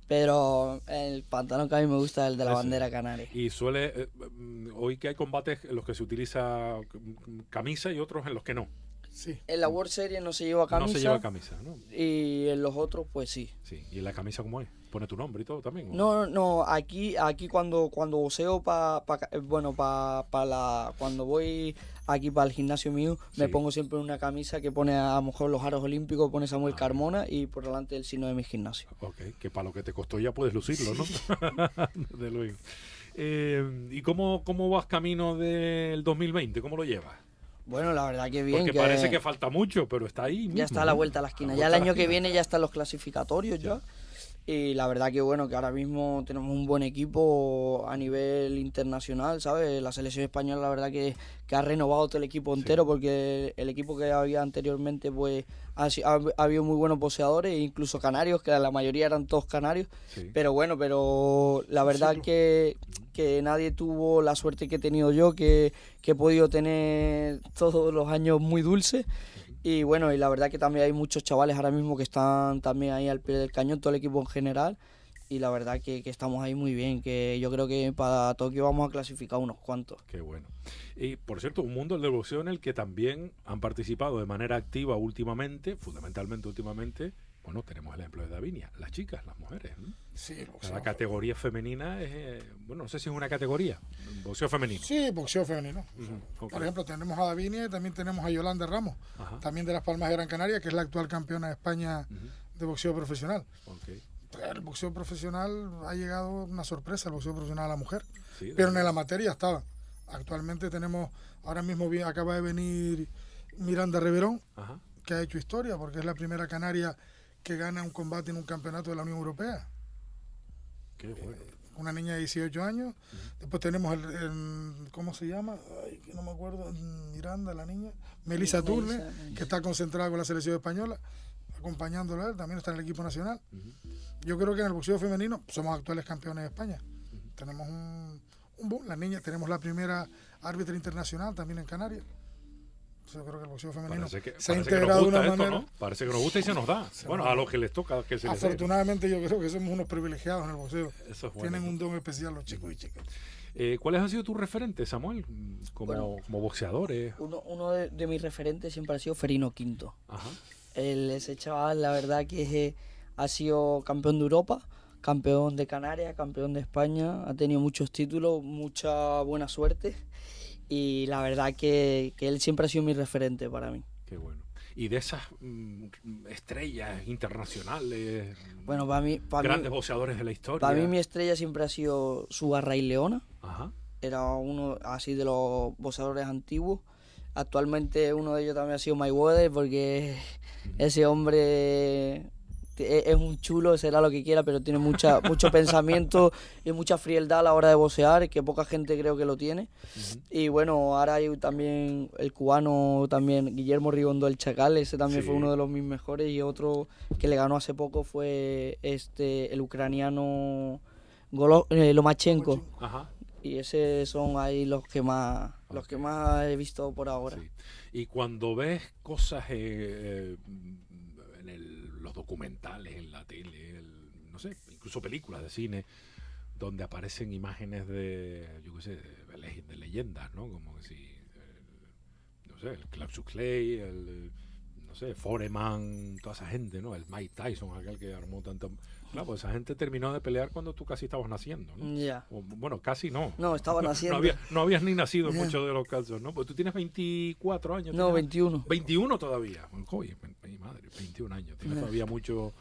B: Pero el pantalón que a mí me gusta es el de la bandera canaria.
A: Y suele, eh, mm, hoy que hay combates en los que se utiliza camisa y otros en los que no.
B: En la World Series no se lleva camisa. No se lleva camisa,
A: Y en los otros, pues sí. Sí, ¿y en la camisa cómo es? ¿Pone tu nombre y todo también? No,
B: no, aquí, aquí cuando, cuando para, pa, eh, bueno, para la, cuando voy aquí para el gimnasio mío, me pongo siempre una camisa que pone a, lo mejor los aros olímpicos, pone Samuel ah. Carmona y por delante el signo de mi gimnasio. Ok, que para lo que te costó ya puedes lucirlo, ¿no?
A: de Luis. Eh, ¿Y cómo, cómo vas camino del 2020? ¿Cómo lo
B: llevas? Bueno, la verdad que bien. Porque parece que
A: falta mucho, pero está ahí. ya está la vuelta a la esquina. ya el año que
B: viene ya están los clasificatorios ya. Y la verdad que bueno, que ahora mismo tenemos un buen equipo a nivel internacional, ¿sabes? La selección española la verdad que, ha renovado todo el equipo entero porque el equipo que había anteriormente pues ha, habido muy buenos poseadores, e incluso canarios, que la mayoría eran todos canarios. Pero bueno, pero la verdad que, que nadie tuvo la suerte que he tenido yo, que, que he podido tener todos los años muy dulces. Y bueno, y la verdad que también hay muchos chavales ahora mismo que están también ahí al pie del cañón, todo el equipo en general. Y la verdad que, estamos ahí muy bien, que yo creo que para Tokio vamos a clasificar unos cuantos. Qué bueno. Y por cierto, un mundo
A: de devoción en el que también han participado de manera activa últimamente, fundamentalmente últimamente, bueno, tenemos el ejemplo de Davinia, las chicas, las mujeres. ¿no? Sí, boxeo. La categoría femenina es, eh, bueno, no sé si es una categoría, boxeo femenino.
C: Sí, boxeo femenino. Por ejemplo, tenemos a Davinia y también tenemos a Yolanda Ramos, también de Las Palmas de Gran Canaria, que es la actual campeona de España de boxeo profesional. El boxeo profesional ha llegado una sorpresa, el boxeo profesional a la mujer, pero en la materia estaba. Actualmente tenemos, ahora mismo acaba de venir Miranda Riverón que ha hecho historia porque es la primera canaria que gana un combate en un campeonato de la Unión Europea. Qué eh, una niña de 18 años. Después tenemos el, ¿Cómo se llama? Ay, no me acuerdo. Mm, Miranda, la niña. Melissa Turne, que está concentrada con la selección española, acompañándola. Él, también está en el equipo nacional. Yo creo que en el boxeo femenino somos actuales campeones de España. Tenemos un, boom. Las niñas, tenemos la primera árbitra internacional también en Canarias. Yo creo que el boxeo femenino se ha integrado de una manera.
A: Parece que nos gusta y se nos da. bueno, a los que les toca que se Afortunadamente,
C: yo creo que somos unos privilegiados en el boxeo. Tienen un don
A: especial los chicos y chicas. Eh, ¿Cuáles han sido tus referentes, Samuel? Como, boxeadores.
B: Uno, de, mis referentes siempre ha sido Ferino Quinto. El, ese chaval, la verdad que eh, ha sido campeón de Europa, campeón de Canarias, campeón de España, ha tenido muchos títulos, mucha buena suerte y la verdad que, él siempre ha sido mi referente para mí.
A: Qué bueno. Y de esas mm, estrellas internacionales,
B: bueno, para mí, para grandes boceadores
A: de la historia. Para mí mi
B: estrella siempre ha sido y Leona. Ajá. Era uno así de los boxeadores antiguos. Actualmente uno de ellos también ha sido Mayweather porque ese hombre e-, es un chulo, será lo que quiera, pero tiene mucha, mucho pensamiento y mucha frialdad a la hora de vocear, que poca gente creo que lo tiene. Y bueno, ahora hay también el cubano, también Guillermo Rigondo el Chacal, ese también fue uno de los mis mejores, y otro que le ganó hace poco fue este el ucraniano eh, Lomachenko. Y ese son ahí los que más los que más he visto por ahora. Y cuando ves cosas eh, eh,
A: documentales en la tele, no sé, incluso películas de cine donde aparecen imágenes de, yo qué sé, de, leyendas, ¿no? Como que si, eh, no sé, el club Clay, el Foreman, toda esa gente, ¿no? El Mike Tyson, aquel que armó tanto. Claro, pues esa gente terminó de pelear cuando tú casi estabas naciendo, ¿no? bueno, casi no. No, estaba naciendo. No, habías ni nacido en muchos de los casos, ¿no? Pues tú tienes 24 años. No, 21. 21 todavía. Oye, mi madre, 21 años. Tienes todavía mucho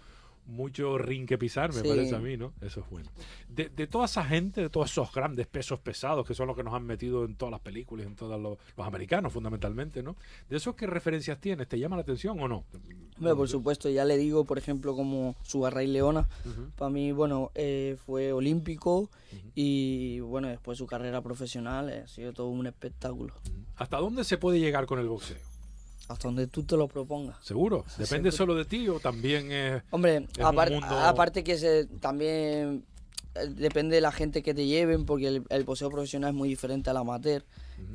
A: mucho ring que pisar, me parece a mí, ¿no? Eso es bueno. De, toda esa gente, de todos esos grandes pesos pesados que son los que nos han metido en todas las películas, en todos los, americanos fundamentalmente, ¿no? ¿De esos qué referencias tienes? ¿Te llama la atención o no?
B: Bueno, por supuesto, ya le digo, por ejemplo, como su y Leona, para mí, bueno, eh, fue olímpico y bueno, después su carrera profesional eh, ha sido todo un espectáculo. ¿Hasta dónde se puede llegar con el boxeo? Hasta donde tú te lo propongas. ¿Seguro? ¿Depende solo de ti o también es. Hombre, aparte que se, también eh, depende de la gente que te lleven, porque el, poseo profesional es muy diferente al amateur.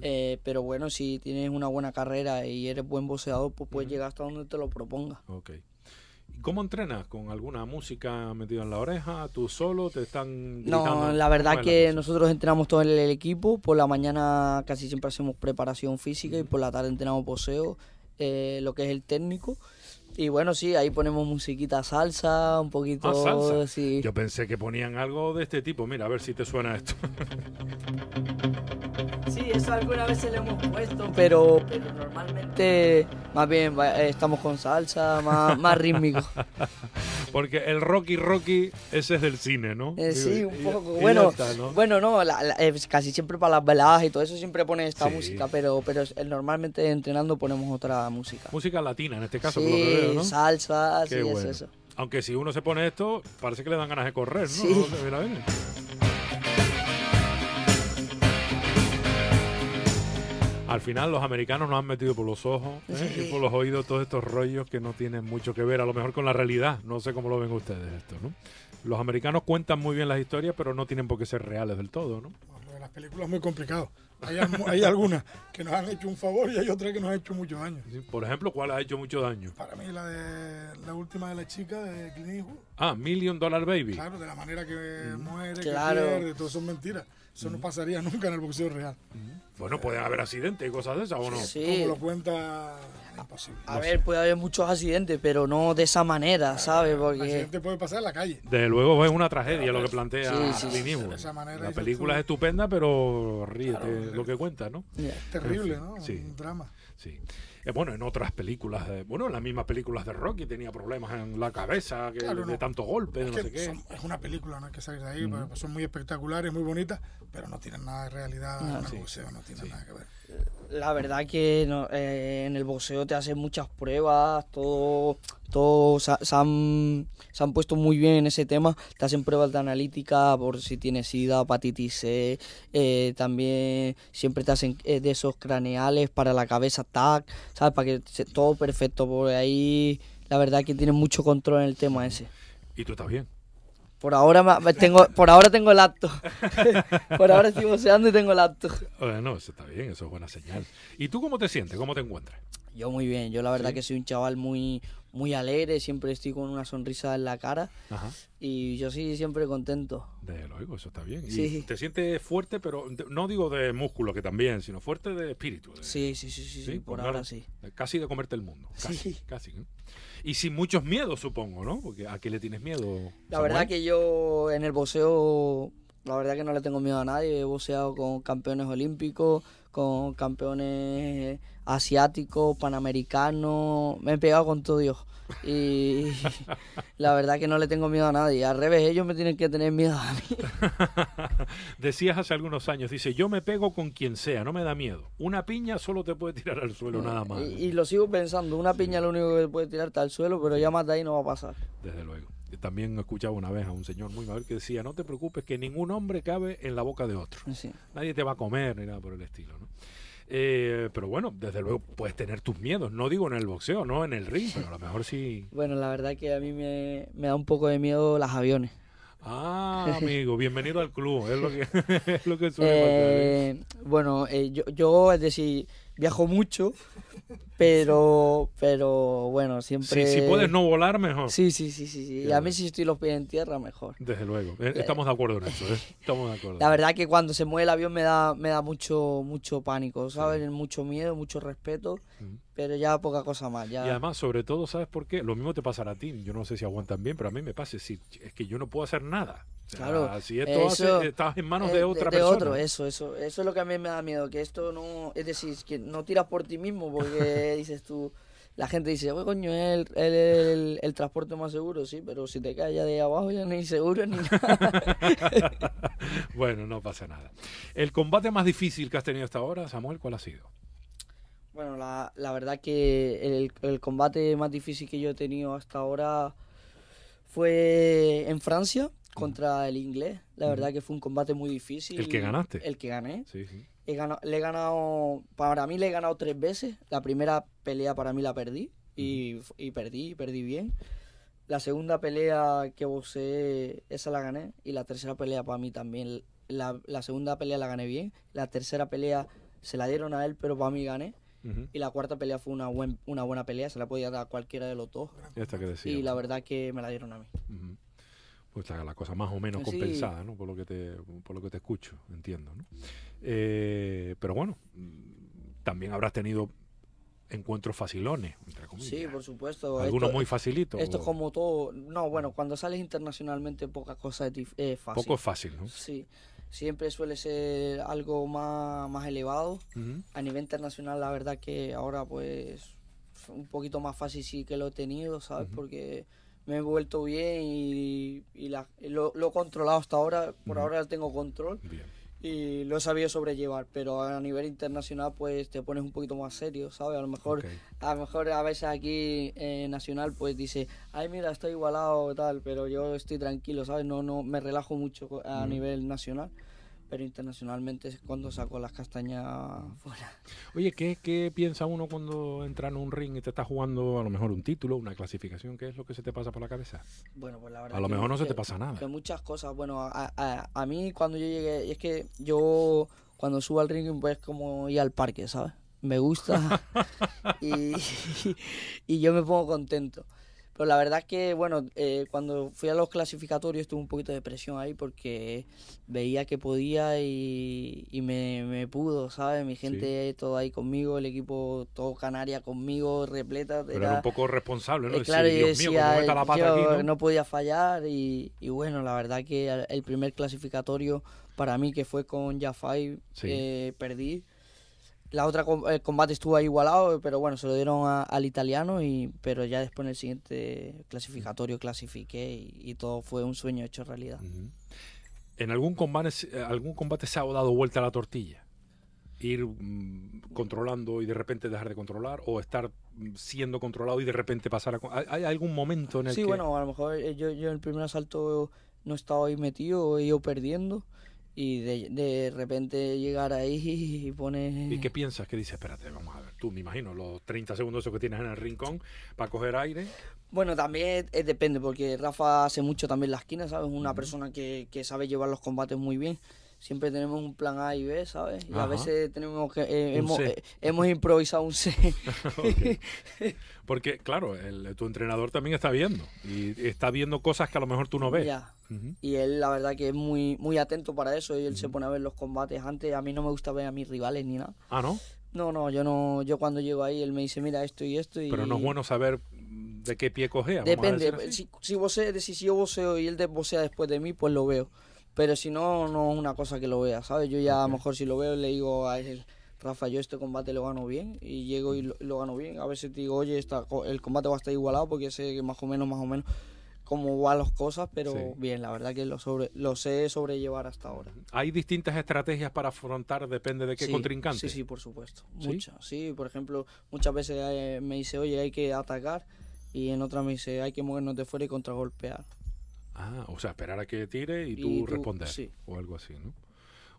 B: Eh, pero bueno, si tienes una buena carrera y eres buen poseador pues puedes llegar hasta donde te lo propongas. Ok.
A: ¿Y cómo entrenas? ¿Con alguna música metida en la oreja? ¿Tú solo? ¿Te están.? No, la verdad que
B: pues nosotros entrenamos todo en el equipo. Por la mañana casi siempre hacemos preparación física y por la tarde entrenamos poseo eh, lo que es el técnico y bueno, sí, ahí ponemos musiquita salsa, un poquito. Ah,
A: sí. Yo pensé que ponían algo de este tipo. Mira, a ver si te
B: suena esto. Sí, eso alguna vez se lo hemos puesto, pero, normalmente más bien eh, estamos con salsa, más, rítmico.
A: Porque el Rocky Rocky, ese es del cine, ¿no? Eh, sí, un poco. bueno,
B: bueno, no, eh, casi siempre para las veladas y todo eso siempre pone esta música, pero, pero normalmente entrenando ponemos otra música.
A: Música latina en este
B: caso, por lo salsa, eso,
A: Aunque si uno se pone esto, parece que le dan ganas de correr, ¿no? Al final los americanos nos han metido por los ojos ¿eh? y por los oídos todos estos rollos que no tienen mucho que ver, a lo mejor con la realidad. No sé cómo lo ven ustedes esto, ¿no? Los americanos cuentan muy bien las historias, pero no tienen por qué ser reales del todo, ¿no?
C: Las películas muy complicado. Hay, algunas que nos han hecho un favor y hay otras que nos han hecho mucho daño.
A: por ejemplo, ¿cuál ha hecho mucho daño?
C: Para mí la de la última de la chica de Clint
A: Ah, Million Dollar Baby. Claro,
C: de la manera que muere, claro. que pierde, todo
B: es mentira eso no pasaría nunca en el boxeo real.
A: Bueno, puede haber accidentes y cosas de esas, ¿o no? Sí. Como lo
B: cuenta, A ver, puede haber muchos accidentes, pero no de esa manera, ¿sabes? Porque... accidente puede pasar en la calle.
A: Desde luego es una tragedia lo que plantea sí, sí, de esa manera La película es estupenda, pero ríete lo que cuenta, ¿no? terrible, ¿no? Sí. Un drama. Sí. Eh, bueno, en otras películas, bueno, en las mismas películas de Rocky tenía problemas en la cabeza que, de tantos golpes, es no sé qué.
C: es una película, no hay que salir de ahí, pues, pues son muy espectaculares, muy bonitas, pero no tienen nada de realidad, ah,
A: no tienen nada que ver.
B: La verdad que eh, en el boxeo te hacen muchas pruebas, todo, todo se, han, puesto muy bien en ese tema. Te hacen pruebas de analítica por si tienes sida, hepatitis C. Eh, también siempre te hacen eh, de esos craneales para la cabeza, tac, ¿sabes? Para que todo perfecto. Por ahí, la verdad que tienen mucho control en el tema ese. ¿Y tú estás bien? Por ahora tengo, por ahora tengo el acto. por ahora estoy boceando y tengo el acto.
A: Bueno, eso está bien, eso es buena señal. ¿Y tú cómo te sientes? ¿Cómo te encuentras?
B: Yo muy bien, yo la verdad que soy un chaval muy, muy alegre, siempre estoy con una sonrisa en la cara y yo sí siempre contento.
A: De luego, eso está bien. te sientes fuerte, pero no digo de músculo que también, sino fuerte de espíritu. Sí, sí, sí, sí, por pues ahora sí. Casi de comerte el mundo, casi, casi. Y sin muchos miedos, supongo, ¿no? Porque ¿a qué le tienes miedo? La verdad
B: que yo en el boxeo, la verdad que no le tengo miedo a nadie, he boxeado con campeones olímpicos, con campeones asiáticos, panamericanos, me he pegado con todo Dios. Y la verdad que no le tengo miedo a nadie, al revés, ellos me tienen que tener miedo a mí.
A: Decías hace algunos años, dice, yo me pego con quien sea, no me da miedo. Una piña solo te puede tirar al suelo, nada más.
B: Y, lo sigo pensando, una piña lo único que puede tirar al suelo, pero ya más de ahí no va a pasar.
A: Desde luego también escuchaba una vez a un señor muy mayor que decía, no te preocupes que ningún hombre cabe en la boca de otro. Nadie te va a comer ni nada por el estilo. ¿no? Eh, pero bueno, desde luego puedes tener tus miedos. No digo en el boxeo, no en el ring, pero a lo mejor sí.
B: Bueno, la verdad que a mí me, me da un poco de miedo las aviones. Ah, amigo, bienvenido al club. Es lo que, suele eh, ¿eh? Bueno, yo, yo, es decir viajo mucho, pero, pero bueno, siempre... si puedes no volar, mejor. Sí, sí, sí, sí. Y a mí si estoy los pies en tierra, mejor. Desde luego. Eh, eh, estamos de acuerdo en eso, ¿eh? Estamos de acuerdo. La verdad que cuando se mueve el avión me da, me da mucho, mucho pánico, ¿sabes? Mucho miedo, mucho respeto, mm. pero ya poca cosa más. Y además,
A: sobre todo, ¿sabes por qué? Lo mismo te pasará a ti. Yo no sé si aguantan bien, pero a mí me pasa. es que yo no puedo hacer nada claro. eso, en manos eh, de otra de, otro, eso, eso.
B: Eso es lo que a mí me da miedo, que esto no. Es decir, que no tiras por ti mismo, porque dices tú. La gente dice, oye, coño, es el, transporte más seguro, sí, pero si te caes ya de abajo ya ni seguro ni nada.
A: bueno, no pasa nada. ¿El combate más difícil que has tenido hasta ahora, Samuel, cuál ha sido?
B: Bueno, la verdad que el combate más difícil que yo he tenido hasta ahora fue en Francia, contra el inglés. La verdad que fue un combate muy difícil. ¿El que ganaste? El que gané. Sí, sí. He ganado, le he ganado, para mí le he ganado tres veces. La primera pelea para mí la perdí y, y perdí, perdí bien. La segunda pelea que boxeé, esa la gané. Y la tercera pelea para mí también. La, segunda pelea la gané bien. La tercera pelea se la dieron a él, pero para mí gané. Y la cuarta pelea fue una, una buena pelea. Se la podía dar a cualquiera de los dos. y la verdad que me la dieron a mí
A: la, pues, la cosa más o menos pues compensada, ¿no? Por lo que te, por lo que te escucho, entiendo, ¿no? Eh, pero bueno, mm, también habrás tenido encuentros facilones,
B: entre Sí, por supuesto. Algunos muy facilitos. Esto es como todo. No, bueno, cuando sales internacionalmente, poca cosa es, fácil. Poco es fácil, ¿no? Sí. Siempre suele ser algo más, más elevado. A nivel internacional, la verdad que ahora, pues, un poquito más fácil sí que lo he tenido, ¿sabes? Porque me he vuelto bien y, la, lo, he controlado hasta ahora, por ahora tengo control y lo he sabido sobrellevar, pero a nivel internacional pues te pones un poquito más serio, ¿sabes? A lo mejor, a lo mejor a veces aquí eh, nacional pues dice, ay mira, estoy igualado tal, pero yo estoy tranquilo, ¿sabes? No, no, me relajo mucho a nivel nacional pero internacionalmente es cuando saco las castañas fuera.
A: Oye, ¿qué, ¿qué, piensa uno cuando entra en un ring y te está jugando a lo mejor un título, una clasificación? ¿Qué es lo que se te pasa por
B: la cabeza? Bueno, pues la verdad. A lo mejor no se te pasa nada. muchas cosas. Bueno, a, mí cuando yo llegué, es que yo cuando subo al ring, pues es como ir al parque, ¿sabes? Me gusta y yo me pongo contento. Pero la verdad es que, bueno, eh, cuando fui a los clasificatorios tuve un poquito de presión ahí porque veía que podía y, me, pudo, ¿sabes? Mi gente todo ahí conmigo, el equipo todo Canaria conmigo, repleta. Pero era, un poco responsable, ¿no? claro, ¿no? podía fallar y, bueno, la verdad que el primer clasificatorio para mí que fue con Jafai, eh, perdí. La otra el combate estuvo ahí igualado, pero bueno, se lo dieron al italiano, y, pero ya después en el siguiente clasificatorio clasifiqué y, todo fue un sueño hecho realidad. ¿En algún combate,
A: algún combate se ha dado vuelta a la tortilla? ir mm, controlando y de repente dejar de controlar o estar mm, siendo controlado y de repente pasar a... ¿Hay algún momento en el Sí, bueno,
B: a lo mejor eh, yo, en el primer asalto no he estado ahí metido, he ido perdiendo y de, repente llegar ahí y poner... ¿Y qué
A: piensas? ¿Qué dices? Espérate, vamos a ver.
B: Tú, me imagino, los 30 segundos que tienes en el rincón para coger aire. Bueno, también depende, porque Rafa hace mucho también la esquina, ¿sabes? Una persona que, que sabe llevar los combates muy bien siempre tenemos un plan A y B, ¿sabes? Y a veces tenemos eh, eh, hemos, improvisado un C.
A: Porque, claro, el, tu entrenador también está viendo y está viendo cosas que a lo mejor tú no ves.
B: Y él, la verdad, que es muy, muy atento para eso y él se pone a ver los combates antes. A mí no me gusta ver a mis rivales ni nada. Ah, ¿no? No, no, yo no, yo cuando llego ahí él me dice, mira esto y esto y... Pero no es bueno
A: saber de qué pie cogea. Depende, si,
B: si, vos si yo voceo y él vocea después de mí, pues lo veo. Pero si no, no es una cosa que lo vea, ¿sabes? Yo ya a lo mejor si lo veo le digo a él, Rafa, yo este combate lo gano bien y llego y lo, gano bien. A veces te digo, oye, está, el combate va a estar igualado porque sé que más o menos, más o menos cómo van las cosas, pero bien, la verdad que lo, sobre, lo sé sobrellevar hasta ahora.
A: ¿Hay distintas estrategias para afrontar, depende de qué contrincante? Sí, sí, por supuesto. Muchas,
B: sí, por ejemplo, muchas veces eh, me dice, oye, hay que atacar, y en otras me dice, hay que movernos de fuera y contragolpear.
A: Ah, o sea, esperar a que tire y tú, responder. O algo así, ¿no?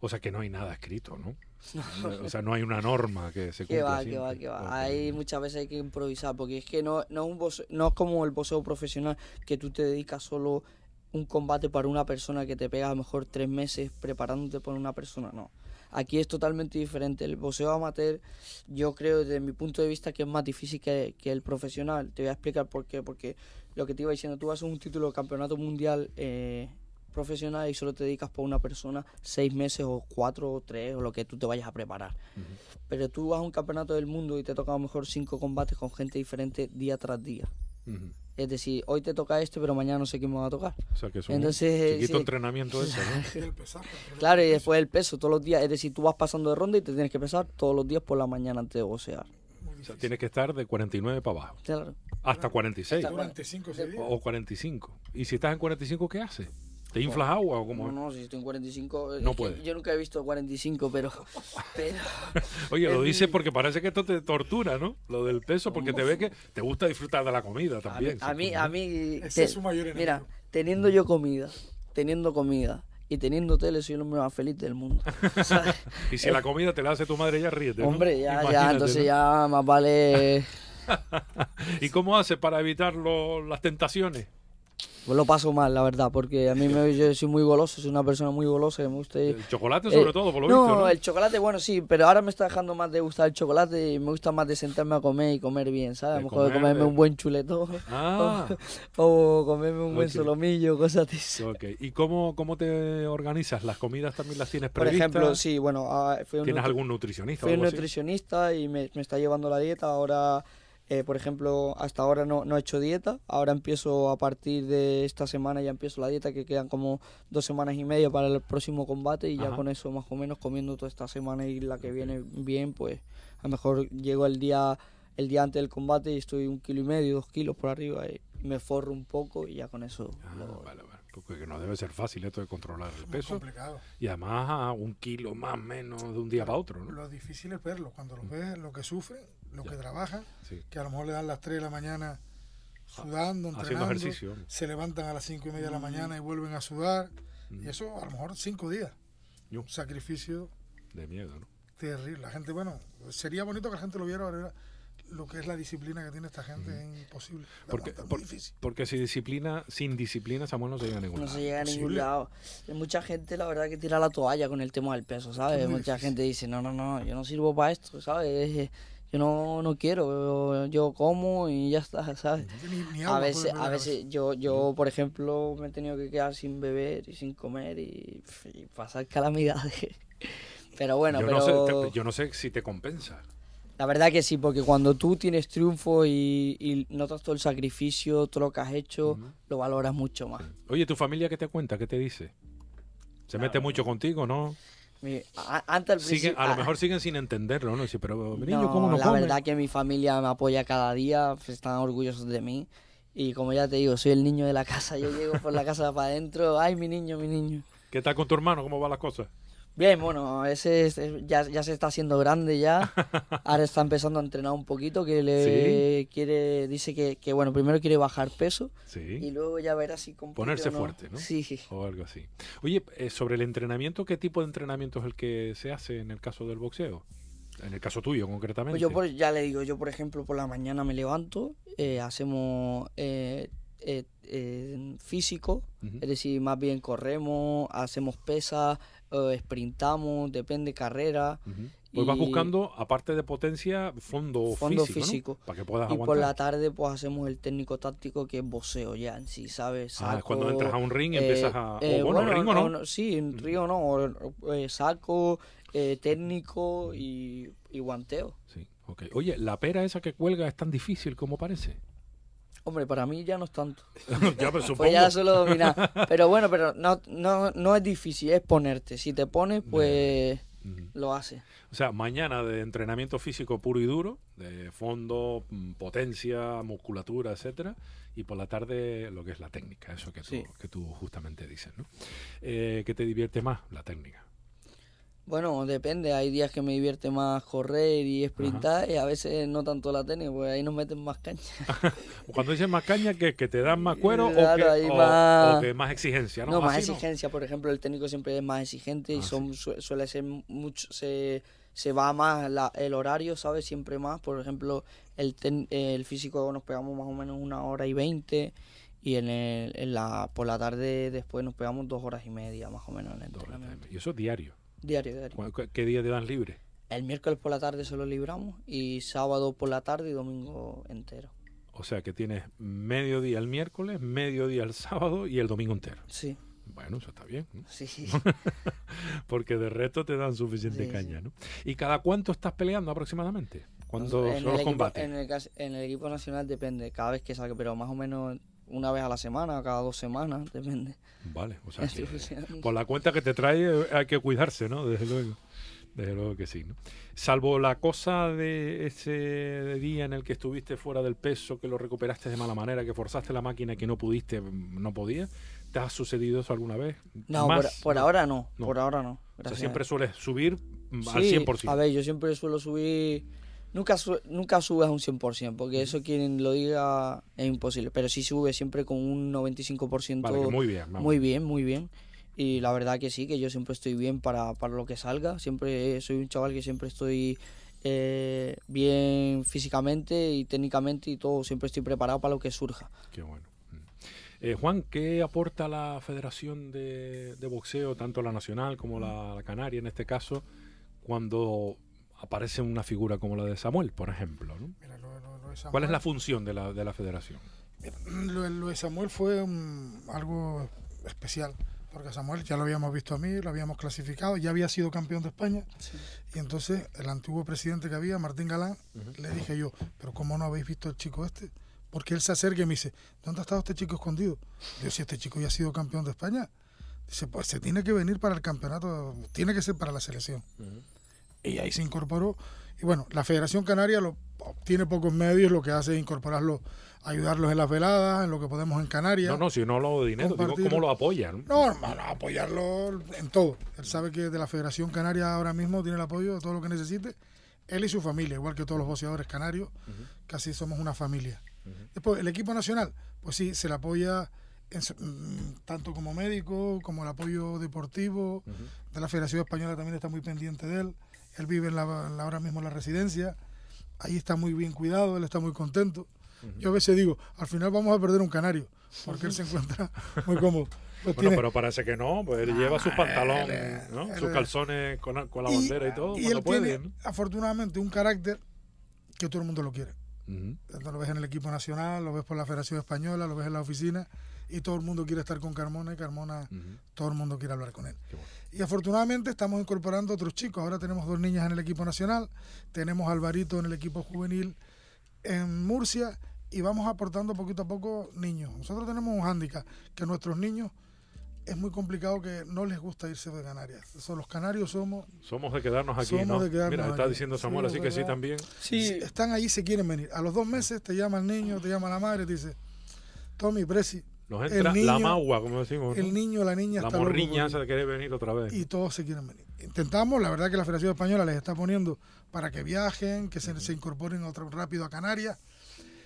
A: O sea, que no hay nada escrito, ¿no? o sea, no hay una norma que se cumpla. Que va, que va,
B: que va. Hay muchas veces hay que improvisar, porque es que no, no, es como el boxeo profesional, que tú te dedicas solo un combate para una persona que te pega a lo mejor tres meses preparándote por una persona, no. Aquí es totalmente diferente. El boxeo amateur, yo creo desde mi punto de vista que es más difícil que, el profesional. Te voy a explicar por qué. Porque lo que te iba diciendo, tú a un título de campeonato mundial eh, profesional y solo te dedicas por una persona seis meses o cuatro o tres o lo que tú te vayas a preparar. Pero tú vas a un campeonato del mundo y te toca a lo mejor cinco combates con gente diferente día tras día. Es decir, hoy te toca esto, pero mañana no sé quién me va a tocar. O sea, que es eh, un entrenamiento ese, ¿no? claro, y después el peso todos los días. Es decir, tú vas pasando de ronda y te tienes que pesar todos los días por la mañana antes de gocear
A: O sea, tienes que estar de 49 para abajo. Claro. Hasta 46. o 45. ¿Y si estás en 45, qué haces? ¿Te inflas agua o cómo? No,
B: no, si estoy en 45. No puede. Yo nunca he visto 45, pero.
A: Oye, lo dices porque parece que esto te tortura, ¿no? Lo del peso, porque te ve que te gusta disfrutar de la comida también. A mí, a
B: mí. es mayor Mira, teniendo yo comida, teniendo comida, y teniendo tele soy el hombre más feliz del mundo. y si la comida te la hace tu
A: madre, ya ríete. Hombre, ya, ya, entonces ya
B: más vale.
A: ¿Y cómo hace para evitar las tentaciones?
B: Pues lo paso mal, la verdad, porque a mí me, yo soy muy goloso, soy una persona muy golosa. me gusta El chocolate, sobre eh, todo, por lo visto. No, el chocolate, bueno, sí, pero ahora me está dejando más de gustar el chocolate y me gusta más de sentarme a comer y comer bien, ¿sabes? A lo mejor comerme un buen chuleto ah. o, comerme un buen
A: solomillo, cosas así. Okay. ¿Y cómo, cómo te organizas? ¿Las comidas también las tienes previstas? Por ejemplo, sí, bueno, ah, ¿Tienes algún nutricionista? Fui un
B: nutricionista y me, me está llevando la dieta. Ahora eh, por ejemplo, hasta ahora no, he hecho dieta, ahora empiezo a partir de esta semana, ya empiezo la dieta, que quedan como dos semanas y media para el próximo combate y ya con eso más o menos comiendo toda esta semana y la que viene bien, pues a lo mejor llego el día, el día antes del combate y estoy un kilo y medio, dos kilos por arriba y me forro un poco y ya con eso... Ah, vale, vale.
A: Porque pues no debe ser fácil esto de controlar el peso. Complicado. Y además un kilo más menos de un día para otro. ¿no?
C: Lo difícil es verlo. Cuando los mm. ves, lo que sufren, lo que trabajan, que a lo mejor le dan las 3 de la mañana sudando, entrenando, se levantan a las 5 y media de la mm. mañana y vuelven a sudar, y mm. eso a lo mejor 5 días.
A: Un sacrificio de miedo, ¿no?
C: Terrible. La gente, bueno, sería bonito que la gente lo viera,
B: lo que es la disciplina que tiene esta gente es imposible. porque, por,
A: porque si disciplina, sin disciplina, Samuel no se llega a ningún lado. No se llega a ningún
B: lado. mucha gente, la verdad, que tira la toalla con el tema del peso, ¿sabes? Mucha gente dice, no, no, no, yo no sirvo para esto, ¿sabes? yo no, quiero, yo, como y ya está, ¿sabes? a veces, a veces yo, yo, por ejemplo, me he tenido que quedar sin beber y sin comer y, pasar calamidades. Pero bueno, yo pero... No sé, yo
A: no sé si te compensa.
B: La verdad que sí, porque cuando tú tienes triunfo y, notas todo el sacrificio, todo lo que has hecho, lo valoras mucho más.
A: Oye, ¿tu familia qué te cuenta? ¿Qué te dice? ¿Se mete mucho contigo, no?
B: a, lo
A: mejor siguen sin entenderlo, ¿no? pero niño, ¿cómo no La verdad
B: que mi familia me apoya cada día, pues, están orgullosos de mí. Y como ya te digo, soy el niño de la casa, yo llego por la casa para adentro, ay, mi niño, mi niño.
A: ¿Qué tal con tu hermano? ¿Cómo van las cosas?
B: Bien, bueno, ese, ya, ya, se está haciendo grande ya. Ahora está empezando a entrenar un poquito, que le quiere, dice que, que, bueno, primero quiere bajar peso y luego ya ver si Ponerse fuerte, ¿no? Sí. O algo así.
A: Oye, eh, sobre el entrenamiento, ¿qué tipo de entrenamiento es el que se hace en el caso del boxeo? En el caso tuyo, concretamente. Pues yo por,
B: ya le digo, yo por ejemplo por la mañana me levanto, eh, hacemos eh, físico, es decir, más bien corremos, hacemos pesas, sprintamos, depende carrera.
A: Pues vas buscando, aparte de potencia, fondo, fondo físico, para que Y por la
B: tarde pues hacemos el técnico táctico que es boceo ya en sí, ¿sabes? ah, cuando entras a un ring eh, empiezas a... o eh, bueno, ring no. sí, en o no, eh, saco, técnico y, y guanteo. Sí, Oye, ¿la pera esa
A: que cuelga es tan difícil como parece?
B: Hombre, para mí ya no es tanto. ya, pues, pues ya solo dominar. Pero bueno, pero no, no, es difícil, es ponerte. Si te pones, pues lo hace.
A: O sea, mañana de entrenamiento físico puro y duro, de fondo, mm, potencia, musculatura, etcétera, y por la tarde lo que es la técnica, eso que tú, que tú justamente dices, ¿no? Eh, ¿Qué te divierte más? La técnica.
B: Bueno, depende. Hay días que me divierte más correr y sprintar y a veces no tanto la tenis, pues ahí nos meten más caña.
A: Cuando dicen más caña, ¿que, que te dan más cuero o, que, más... exigencia? No, no más exigencia.
B: Por ejemplo, el técnico siempre es más exigente y ah, son, suele ser mucho... Se, va más el horario, ¿sabes? Siempre más. Por ejemplo, el, físico nos pegamos más o menos una hora y veinte y en, la, por la tarde después nos pegamos dos horas y media más o menos en Y eso es diario. Diario, diario. ¿Qué día te dan libre? El miércoles por la tarde solo libramos y sábado por la tarde y domingo entero.
A: O sea que tienes medio día el miércoles, medio día el sábado y el domingo entero. Sí. Bueno, eso está
B: bien. ¿no? Sí,
A: Porque de resto te dan suficiente caña, ¿no? ¿Y cada cuánto estás peleando aproximadamente? cuando son los combates?
B: En el, en el equipo nacional depende, cada vez que salga, pero más o menos una vez a la semana, cada dos semanas, depende.
A: Vale, o sea, por la cuenta que te trae eh, hay que cuidarse, ¿no? Desde luego. Desde luego que sí, ¿no? Salvo la cosa de ese día en el que estuviste fuera del peso, que lo recuperaste de mala manera, que forzaste la máquina que no pudiste, mm, no podía? ¿te ha sucedido eso alguna vez? No, por, ahora no, por ahora no. O sea, siempre
B: sueles subir mm, al 100%. A ver, yo siempre suelo subir Nunca, nunca subes a un 100%, porque eso quien lo diga es imposible, pero sí sube siempre con un 95%. muy bien, Muy bien, muy bien. Y la verdad que sí, que yo siempre estoy bien para, lo que salga, siempre soy un chaval que siempre estoy eh, bien físicamente y técnicamente y todo, siempre estoy preparado para lo que surja.
A: Qué bueno. Mm. Eh, Juan, ¿qué aporta la Federación de, Boxeo, tanto la nacional como la, Canaria en este caso, cuando aparece una figura como la de Samuel, por ejemplo. ¿Cuál es la función de la, federación?
C: lo, de Samuel fue algo especial, porque Samuel ya lo habíamos visto a mí, lo habíamos clasificado, ya había sido campeón de España, y entonces el antiguo presidente que había, Martín Galán, le dije yo, pero ¿cómo no habéis visto el chico este? Porque él se acerca y me dice, ¿dónde ha estado este chico escondido? Yo, si este chico ya ha sido campeón de España, dice, pues se tiene que venir para el campeonato, tiene que ser para la selección y ahí se incorporó. Y bueno, la Federación Canaria lo, tiene pocos medios, lo que hace es incorporarlo ayudarlos en las veladas, en lo que podemos en Canarias. No, no,
A: si no lo de dinero, digo, ¿cómo lo apoyan?
C: No, hermano, apoyarlo en todo. Él sabe que de la Federación Canaria ahora mismo tiene el apoyo de todo lo que necesite, él y su familia, igual que todos los boxeadores canarios, casi somos una familia. Después, el equipo nacional, pues sí, se le apoya mm, tanto como médico, como el apoyo deportivo, de la Federación Española también está muy pendiente de él. Él vive en la, ahora mismo en la residencia. Ahí está muy bien cuidado, él está muy contento. Yo a veces digo, al final vamos a perder un canario, porque él se encuentra muy cómodo.
A: Pues pero parece que no, pues él lleva ah, sus pantalones, sus calzones con, la, bandera y, todo. Y él tiene,
C: afortunadamente, un carácter que todo el mundo lo quiere. Lo ves en el equipo nacional, lo ves por la Federación Española, lo ves en la oficina y todo el mundo quiere estar con Carmona y Carmona, todo el mundo quiere hablar con él. Y afortunadamente estamos incorporando otros chicos. Ahora tenemos dos niñas en el equipo nacional, tenemos a Alvarito en el equipo juvenil en Murcia y vamos aportando poquito a poco niños. Nosotros tenemos un hándicap, que nuestros niños es muy complicado que no les gusta irse de Canarias. los canarios somos...
A: Somos de quedarnos aquí, somos ¿no? de quedarnos Mira, está diciendo Samuel, así que sí también.
C: Sí. están ahí, se quieren venir. A los dos meses te llama el niño, te llama la madre, te dice, Tommy, Presi, nos entra la magua,
A: como decimos. El niño, la niña, la está morriña se quiere venir otra vez. Y
C: todos se quieren venir. Intentamos, la verdad que la Federación Española les está poniendo para que viajen, que se, incorporen otro rápido a Canarias.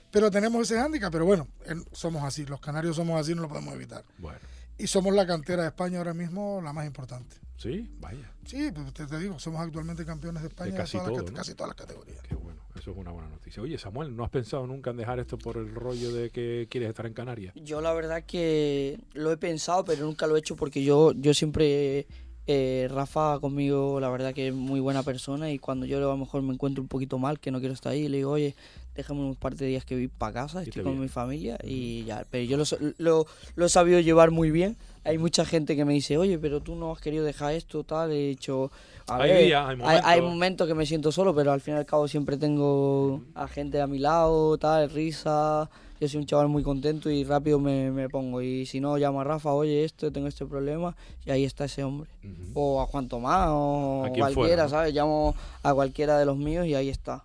C: Pero tenemos ese hándicap, pero bueno, somos así, los canarios somos así, no lo podemos evitar. Bueno. Y somos la cantera de España ahora mismo la más importante.
A: Sí, vaya.
C: Sí, pues te, digo, somos actualmente campeones de España en casi todas
B: las categorías. Qué
A: bueno. Eso es una buena noticia. Oye, Samuel, ¿no has pensado nunca en dejar esto por el rollo de que quieres estar en Canarias?
B: Yo la verdad que lo he pensado, pero nunca lo he hecho porque yo, yo siempre eh, Rafa conmigo, la verdad que es muy buena persona y cuando yo a lo mejor me encuentro un poquito mal, que no quiero estar ahí, le digo, oye, déjame un par de días que voy para casa, estoy con mi familia y ya. Pero yo lo, he sabido llevar muy bien. Hay mucha gente que me dice, oye, pero tú no has querido dejar esto, tal. He hecho hay, días, hay, momentos. hay, momentos. que me siento solo, pero al fin y al cabo siempre tengo a gente a mi lado, tal, risa yo soy un chaval muy contento y rápido me, pongo. Y si no, llamo a Rafa, oye, esto, tengo este problema, y ahí está ese hombre. O a Juan Tomás, o cualquiera, ¿sabes? Llamo a cualquiera de los míos y ahí está.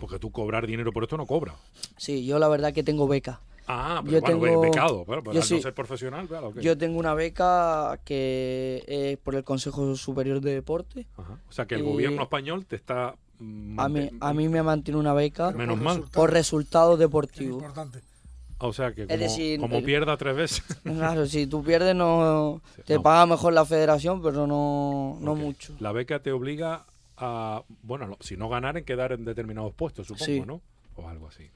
A: Porque tú cobrar
B: dinero por esto no cobra. Sí, yo la verdad que tengo beca. Ah, pero yo tengo, becado, pero para no ser
A: profesional, Yo
B: tengo una beca que es por el Consejo Superior de Deporte.
A: O sea, que el gobierno español te está...
B: A mí, a mí me mantiene una beca Menos por, por resultados deportivos.
A: O sea que como, pierda tres
B: veces. Claro, si tú pierdes no te paga mejor la federación, pero no, no mucho.
A: La beca te obliga a, bueno, si no ganar, en quedar en determinados puestos, supongo, ¿no? O algo así.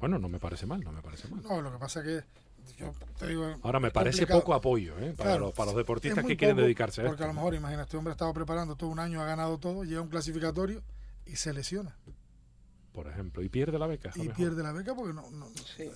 A: Bueno, no me parece mal, no me parece mal.
C: No, lo que pasa que yo te digo, Ahora me parece poco apoyo ¿eh? para, los, para, los, deportistas que quieren dedicarse a Porque a lo mejor, imagina, este hombre ha estado preparando todo un año, ha ganado todo, llega a un clasificatorio y se lesiona
A: por ejemplo, y pierde la beca. Y pierde
C: la beca porque no,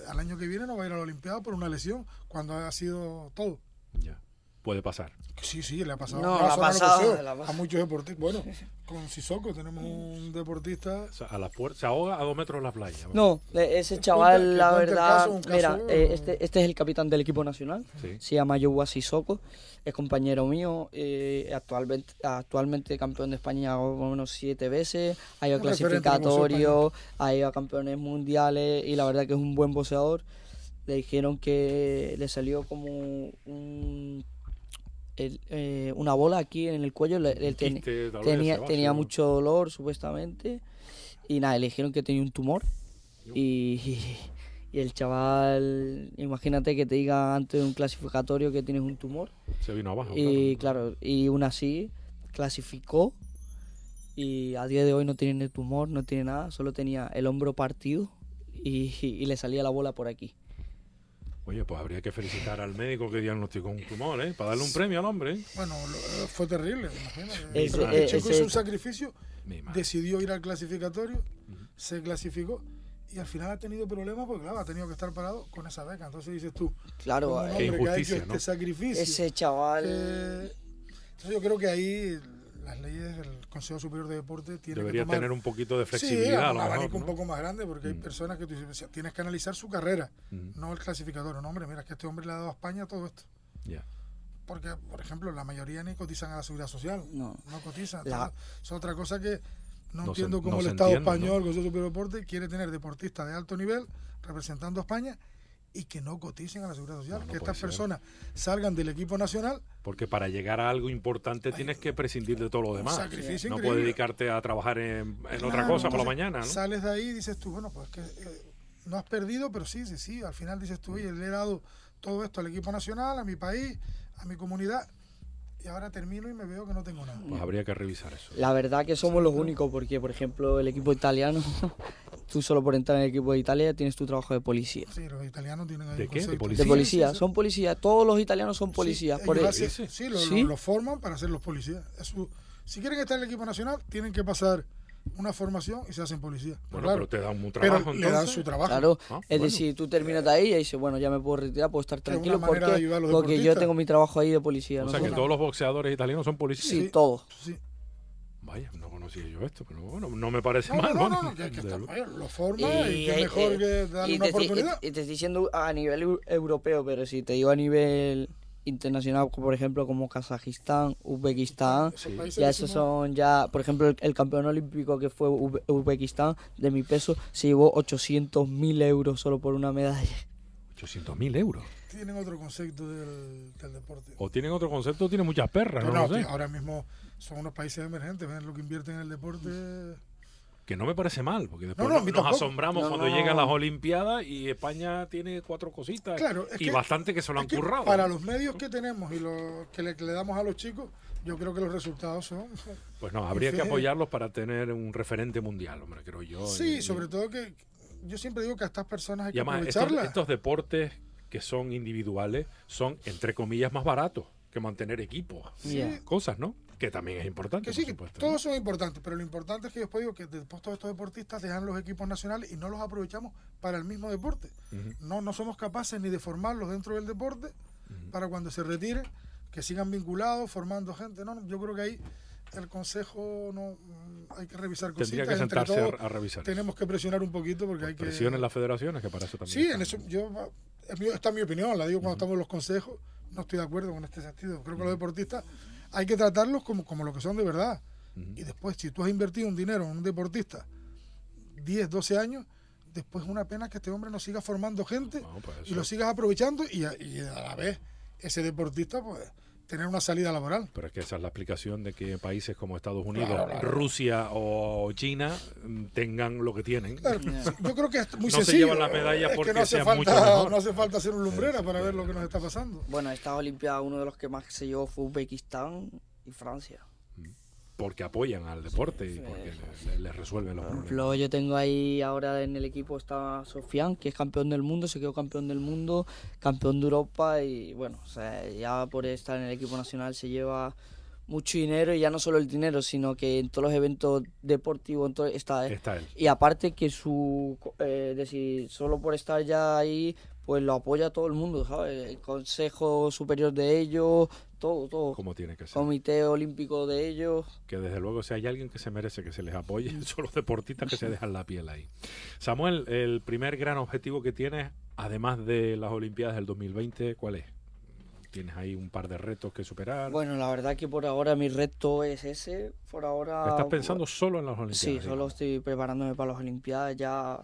C: al año que viene no va a ir a la Olimpiada por una lesión cuando ha sido todo. Ya puede pasar. Sí, sí, le ha pasado. a muchos deportistas. Bueno, con Sissoko tenemos un
A: deportista. a la se ahoga a dos metros de la playa. No, ese chaval, la verdad. mira, eh, este,
B: este, es el capitán del equipo nacional. Se llama Yogua Sissoko. Es compañero mío. Eh, actualmente, actualmente campeón de España unos siete veces. Ha ido a clasificatorios, ha ido a campeones mundiales. Y la verdad que es un buen boxeador. Le dijeron que le salió como un eh, una bola aquí en el cuello. tenía, mucho dolor, supuestamente. Y nada, le dijeron que tenía un tumor. Y, el chaval, imagínate que te diga antes de un clasificatorio que tienes un tumor. Se vino abajo. Y claro, y aún así clasificó. Y a día de hoy no tiene tumor, no tiene nada, solo tenía el hombro partido y le salía la bola por aquí.
A: Oye, pues habría que felicitar al médico que diagnosticó un tumor, ¿eh? Para darle un premio al hombre. ¿eh? Bueno,
B: eh, fue terrible,
C: imagínate. Eh. el chico hizo un sacrificio, decidió ir al clasificatorio, se clasificó y al final ha tenido problemas porque, claro, ha tenido que estar parado con esa beca. Entonces dices tú, claro, un hombre este ¿no? sacrificio. Ese chaval. entonces yo creo que ahí las leyes del Consejo Superior de Deporte tienen Debería que tener un poquito de flexibilidad. un un poco más grande, porque hay mm. personas que tú tienes que analizar su carrera, mm. no el clasificador. No, hombre, mira, que este hombre le ha dado a España todo esto. Porque, por ejemplo, la mayoría ni cotizan a la seguridad social. No. cotizan. Es otra cosa que no, entiendo cómo el Estado español, el Consejo Superior de Deporte, quiere tener deportistas de alto nivel representando a España y que no coticen a la seguridad social, que estas personas salgan del equipo nacional.
A: Porque para llegar a algo importante tienes que prescindir de todo lo demás. no puedes dedicarte a trabajar en, otra cosa por la mañana.
C: Sales de ahí y dices tú, bueno, pues que eh, no has perdido, pero sí, sí, sí. Al final dices tú, oye, le he dado todo esto al equipo nacional, a mi país, a mi comunidad y ahora termino y me veo que no tengo nada. Pues habría
A: que revisar eso.
B: La verdad que somos los únicos porque, por ejemplo, el equipo italiano tú solo por entrar en el equipo de Italia tienes tu trabajo de policía. Sí, los italianos tienen ¿De qué? ¿De policía? De policía, son policías. Todos los italianos son policías. Sí, por sí, los lo,
C: forman para ser los policías. si quieren estar en el equipo nacional, tienen que pasar una formación y se hacen policías. Bueno, claro, pero
B: te dan un trabajo. Pero dan su trabajo. Claro, ah, es decir, tú terminas ahí y dices, bueno, ya me puedo retirar, puedo estar tranquilo porque, porque yo tengo mi trabajo ahí de policía. O sea, que todos los
A: boxeadores italianos son policías. Sí, todos. Vaya, no conocía yo esto, pero no me parece mal. No, no, no, está, lo forma y, mejor eh, que darle una te, oportunidad. Y,
B: te estoy diciendo a nivel europeo, pero si te digo a nivel internacional, por ejemplo, como Kazajistán, Uzbekistán, ya esos son ya, por ejemplo, el, campeón olímpico que fue Uzbekistán, de mi peso, se llevó 800.000 euros solo por una medalla. 800.000 euros.
C: Tienen otro concepto del, deporte.
B: O tienen otro concepto, o tienen muchas perras, no, lo sé.
C: Ahora mismo son unos países emergentes, ven lo que invierten en el deporte.
A: Que no me parece mal, porque después nos asombramos cuando llegan las Olimpiadas y España tiene cuatro cositas y bastante que se lo han currado. Para los
C: medios que tenemos y los que le, damos a los chicos, yo creo que los resultados son.
A: Pues no, habría que apoyarlos para tener un referente mundial, hombre, creo yo. Sí, sobre
C: todo que yo siempre digo que a estas personas hay que Estos,
A: deportes que son individuales son, entre comillas, más baratos que mantener equipos. Cosas, ¿no? Que también es importante.
C: todos son importantes, pero lo importante es que después digo que después todos estos deportistas dejan los equipos nacionales y no los aprovechamos para el mismo deporte. no, no somos capaces ni de formarlos dentro del deporte para cuando se retiren, que sigan vinculados, formando gente. No, yo creo que ahí el consejo no mm, hay que revisar cositas. Tendría que sentarse a, revisar. Tenemos que presionar un poquito porque pues hay que. Presionen
A: las federaciones, que para eso también.
C: Sí, en eso yo, esta es mi opinión, la digo cuando estamos en los consejos. No estoy de acuerdo con este sentido. Creo que los deportistas hay que tratarlos como, como lo que son de verdad. Y después, si tú has invertido un dinero en un deportista, 10, 12 años, después es una pena que este hombre no siga formando gente pues y lo sigas aprovechando y y a la vez ese deportista pues tener una salida laboral.
A: Pero es que esa es la explicación de que países como Estados Unidos, Rusia o China mm, tengan lo que tienen. yo
B: creo que es muy no Se llevan la medalla porque no, hace falta, mucho no hace falta ser un lumbrera para ver lo que nos está pasando. Bueno, esta Olimpiada uno de los que más se llevó fue Uzbekistán y Francia
A: porque apoyan al deporte y porque les resuelven los
B: problemas. yo tengo ahí ahora en el equipo está Sofian, que es campeón del mundo, se quedó campeón del mundo, campeón de Europa y bueno, ya por estar en el equipo nacional se lleva mucho dinero y ya no solo el dinero, sino que en todos los eventos deportivos está, él. Y aparte que su, eh, decir, solo por estar ya ahí, pues lo apoya todo el mundo, ¿sabes? El Consejo Superior de ellos, todo, todo. Como tiene que ser. Comité Olímpico de ellos.
A: Que desde luego, si hay alguien que se merece que se les apoye, son los deportistas que se dejan la piel ahí. Samuel, el primer gran objetivo que tienes, además de las Olimpiadas del 2020, ¿cuál es? ¿Tienes ahí un par de retos que superar?
B: Bueno, la verdad que por ahora mi reto es ese. Por ahora. ¿Estás pensando solo en las Olimpiadas? Sí, solo estoy preparándome para las Olimpiadas ya.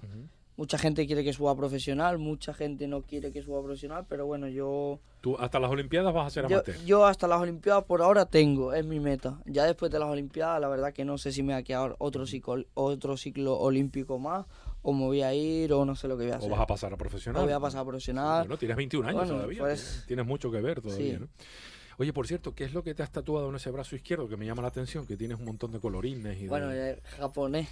B: Mucha gente quiere que suba profesional, mucha gente no quiere que suba profesional, pero bueno, yo...
A: ¿Tú hasta las Olimpiadas vas a ser amateur?
B: Yo, hasta las Olimpiadas por ahora tengo, es mi meta. Ya después de las Olimpiadas, la verdad que no sé si me va a quedar otro ciclo, otro ciclo olímpico más o me voy a ir o no sé lo que voy a hacer. O vas a pasar a profesional. O voy a pasar a profesional. no tienes 21 años todavía. Pues,
A: tienes mucho que ver todavía, ¿no? Oye, por cierto, ¿qué es lo que te has tatuado en ese brazo izquierdo que me llama la atención? Que tienes un montón de colorines y Bueno,
B: es japonés.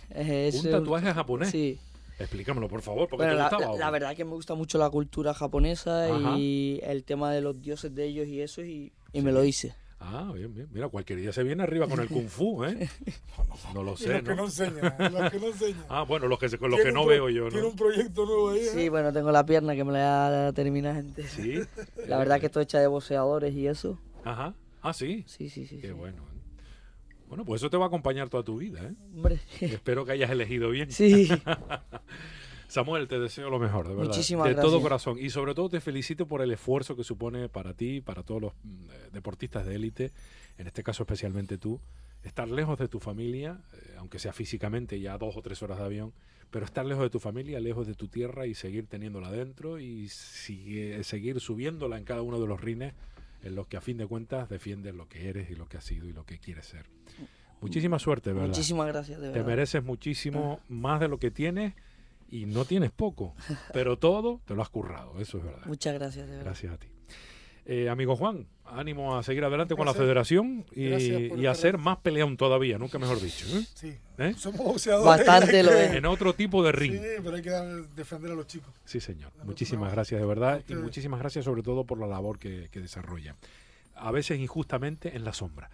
B: ¿Un tatuaje japonés? Sí.
A: Explícamelo, por favor, porque te gustaba. La,
B: verdad que me gusta mucho la cultura japonesa y el tema de los dioses de ellos y eso, y,
A: me lo hice. Ah, bien, bien. Mira, cualquier día se viene arriba con el kung fu, ¿eh? No lo sé. Los que no enseñan, ¿eh? los que no enseñan. Ah, bueno, los que, los que no veo yo, ¿no? Tiene un proyecto nuevo ahí. ¿eh? Sí,
B: bueno, tengo la pierna que me la termina gente. Sí. La verdad que estoy hecha de boceadores y eso.
A: Ajá. Ah, sí. Sí, sí, sí. Qué bueno. Bueno, pues eso te va a acompañar toda tu vida, ¿eh? Hombre. Espero que hayas elegido bien. Sí. Samuel, te deseo lo mejor, de verdad. Muchísimas de todo corazón. Y sobre todo te felicito por el esfuerzo que supone para ti, para todos los mm, eh, deportistas de élite, en este caso especialmente tú, estar lejos de tu familia, eh, aunque sea físicamente ya dos o tres horas de avión, pero estar lejos de tu familia, lejos de tu tierra y seguir teniéndola dentro y seguir subiéndola en cada uno de los rines en los que a fin de cuentas defiendes lo que eres y lo que has sido y lo que quieres ser. Muchísima suerte, ¿verdad? Muchísimas gracias, de verdad. Te mereces muchísimo más de lo que tienes y no tienes poco, pero todo te lo has currado, eso es verdad.
B: Muchas gracias, de verdad. Gracias
A: a ti. Eh, amigo Juan, ánimo a seguir adelante con la federación y, a hacer más peleón todavía, nunca mejor dicho. ¿eh? Sí. ¿Eh? Somos boxeadores. Bastante En otro tipo de ring. Sí, pero hay que defender a los chicos. Sí, señor. muchísimas gracias, de verdad. Y muchísimas gracias, sobre todo, por la labor que, desarrolla. A veces injustamente en la sombra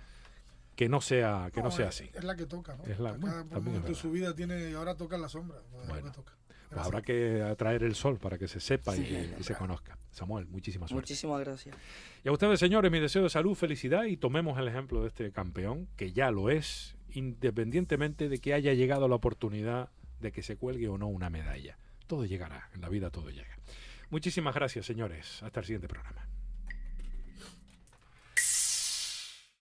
A: que no sea que no, sea así. Es la que toca, ¿no? Es la, Cada
C: su vida tiene ahora toca en la sombra. Bueno, toca.
A: Habrá que atraer el sol para que se sepa y, y se conozca. Samuel, muchísimas gracias. Muchísimas gracias. Y a ustedes, señores, mi deseo de salud, felicidad y tomemos el ejemplo de este campeón, que ya lo es, independientemente de que haya llegado la oportunidad de que se cuelgue o no una medalla. Todo llegará, en la vida todo llega. Muchísimas gracias, señores. Hasta el siguiente programa.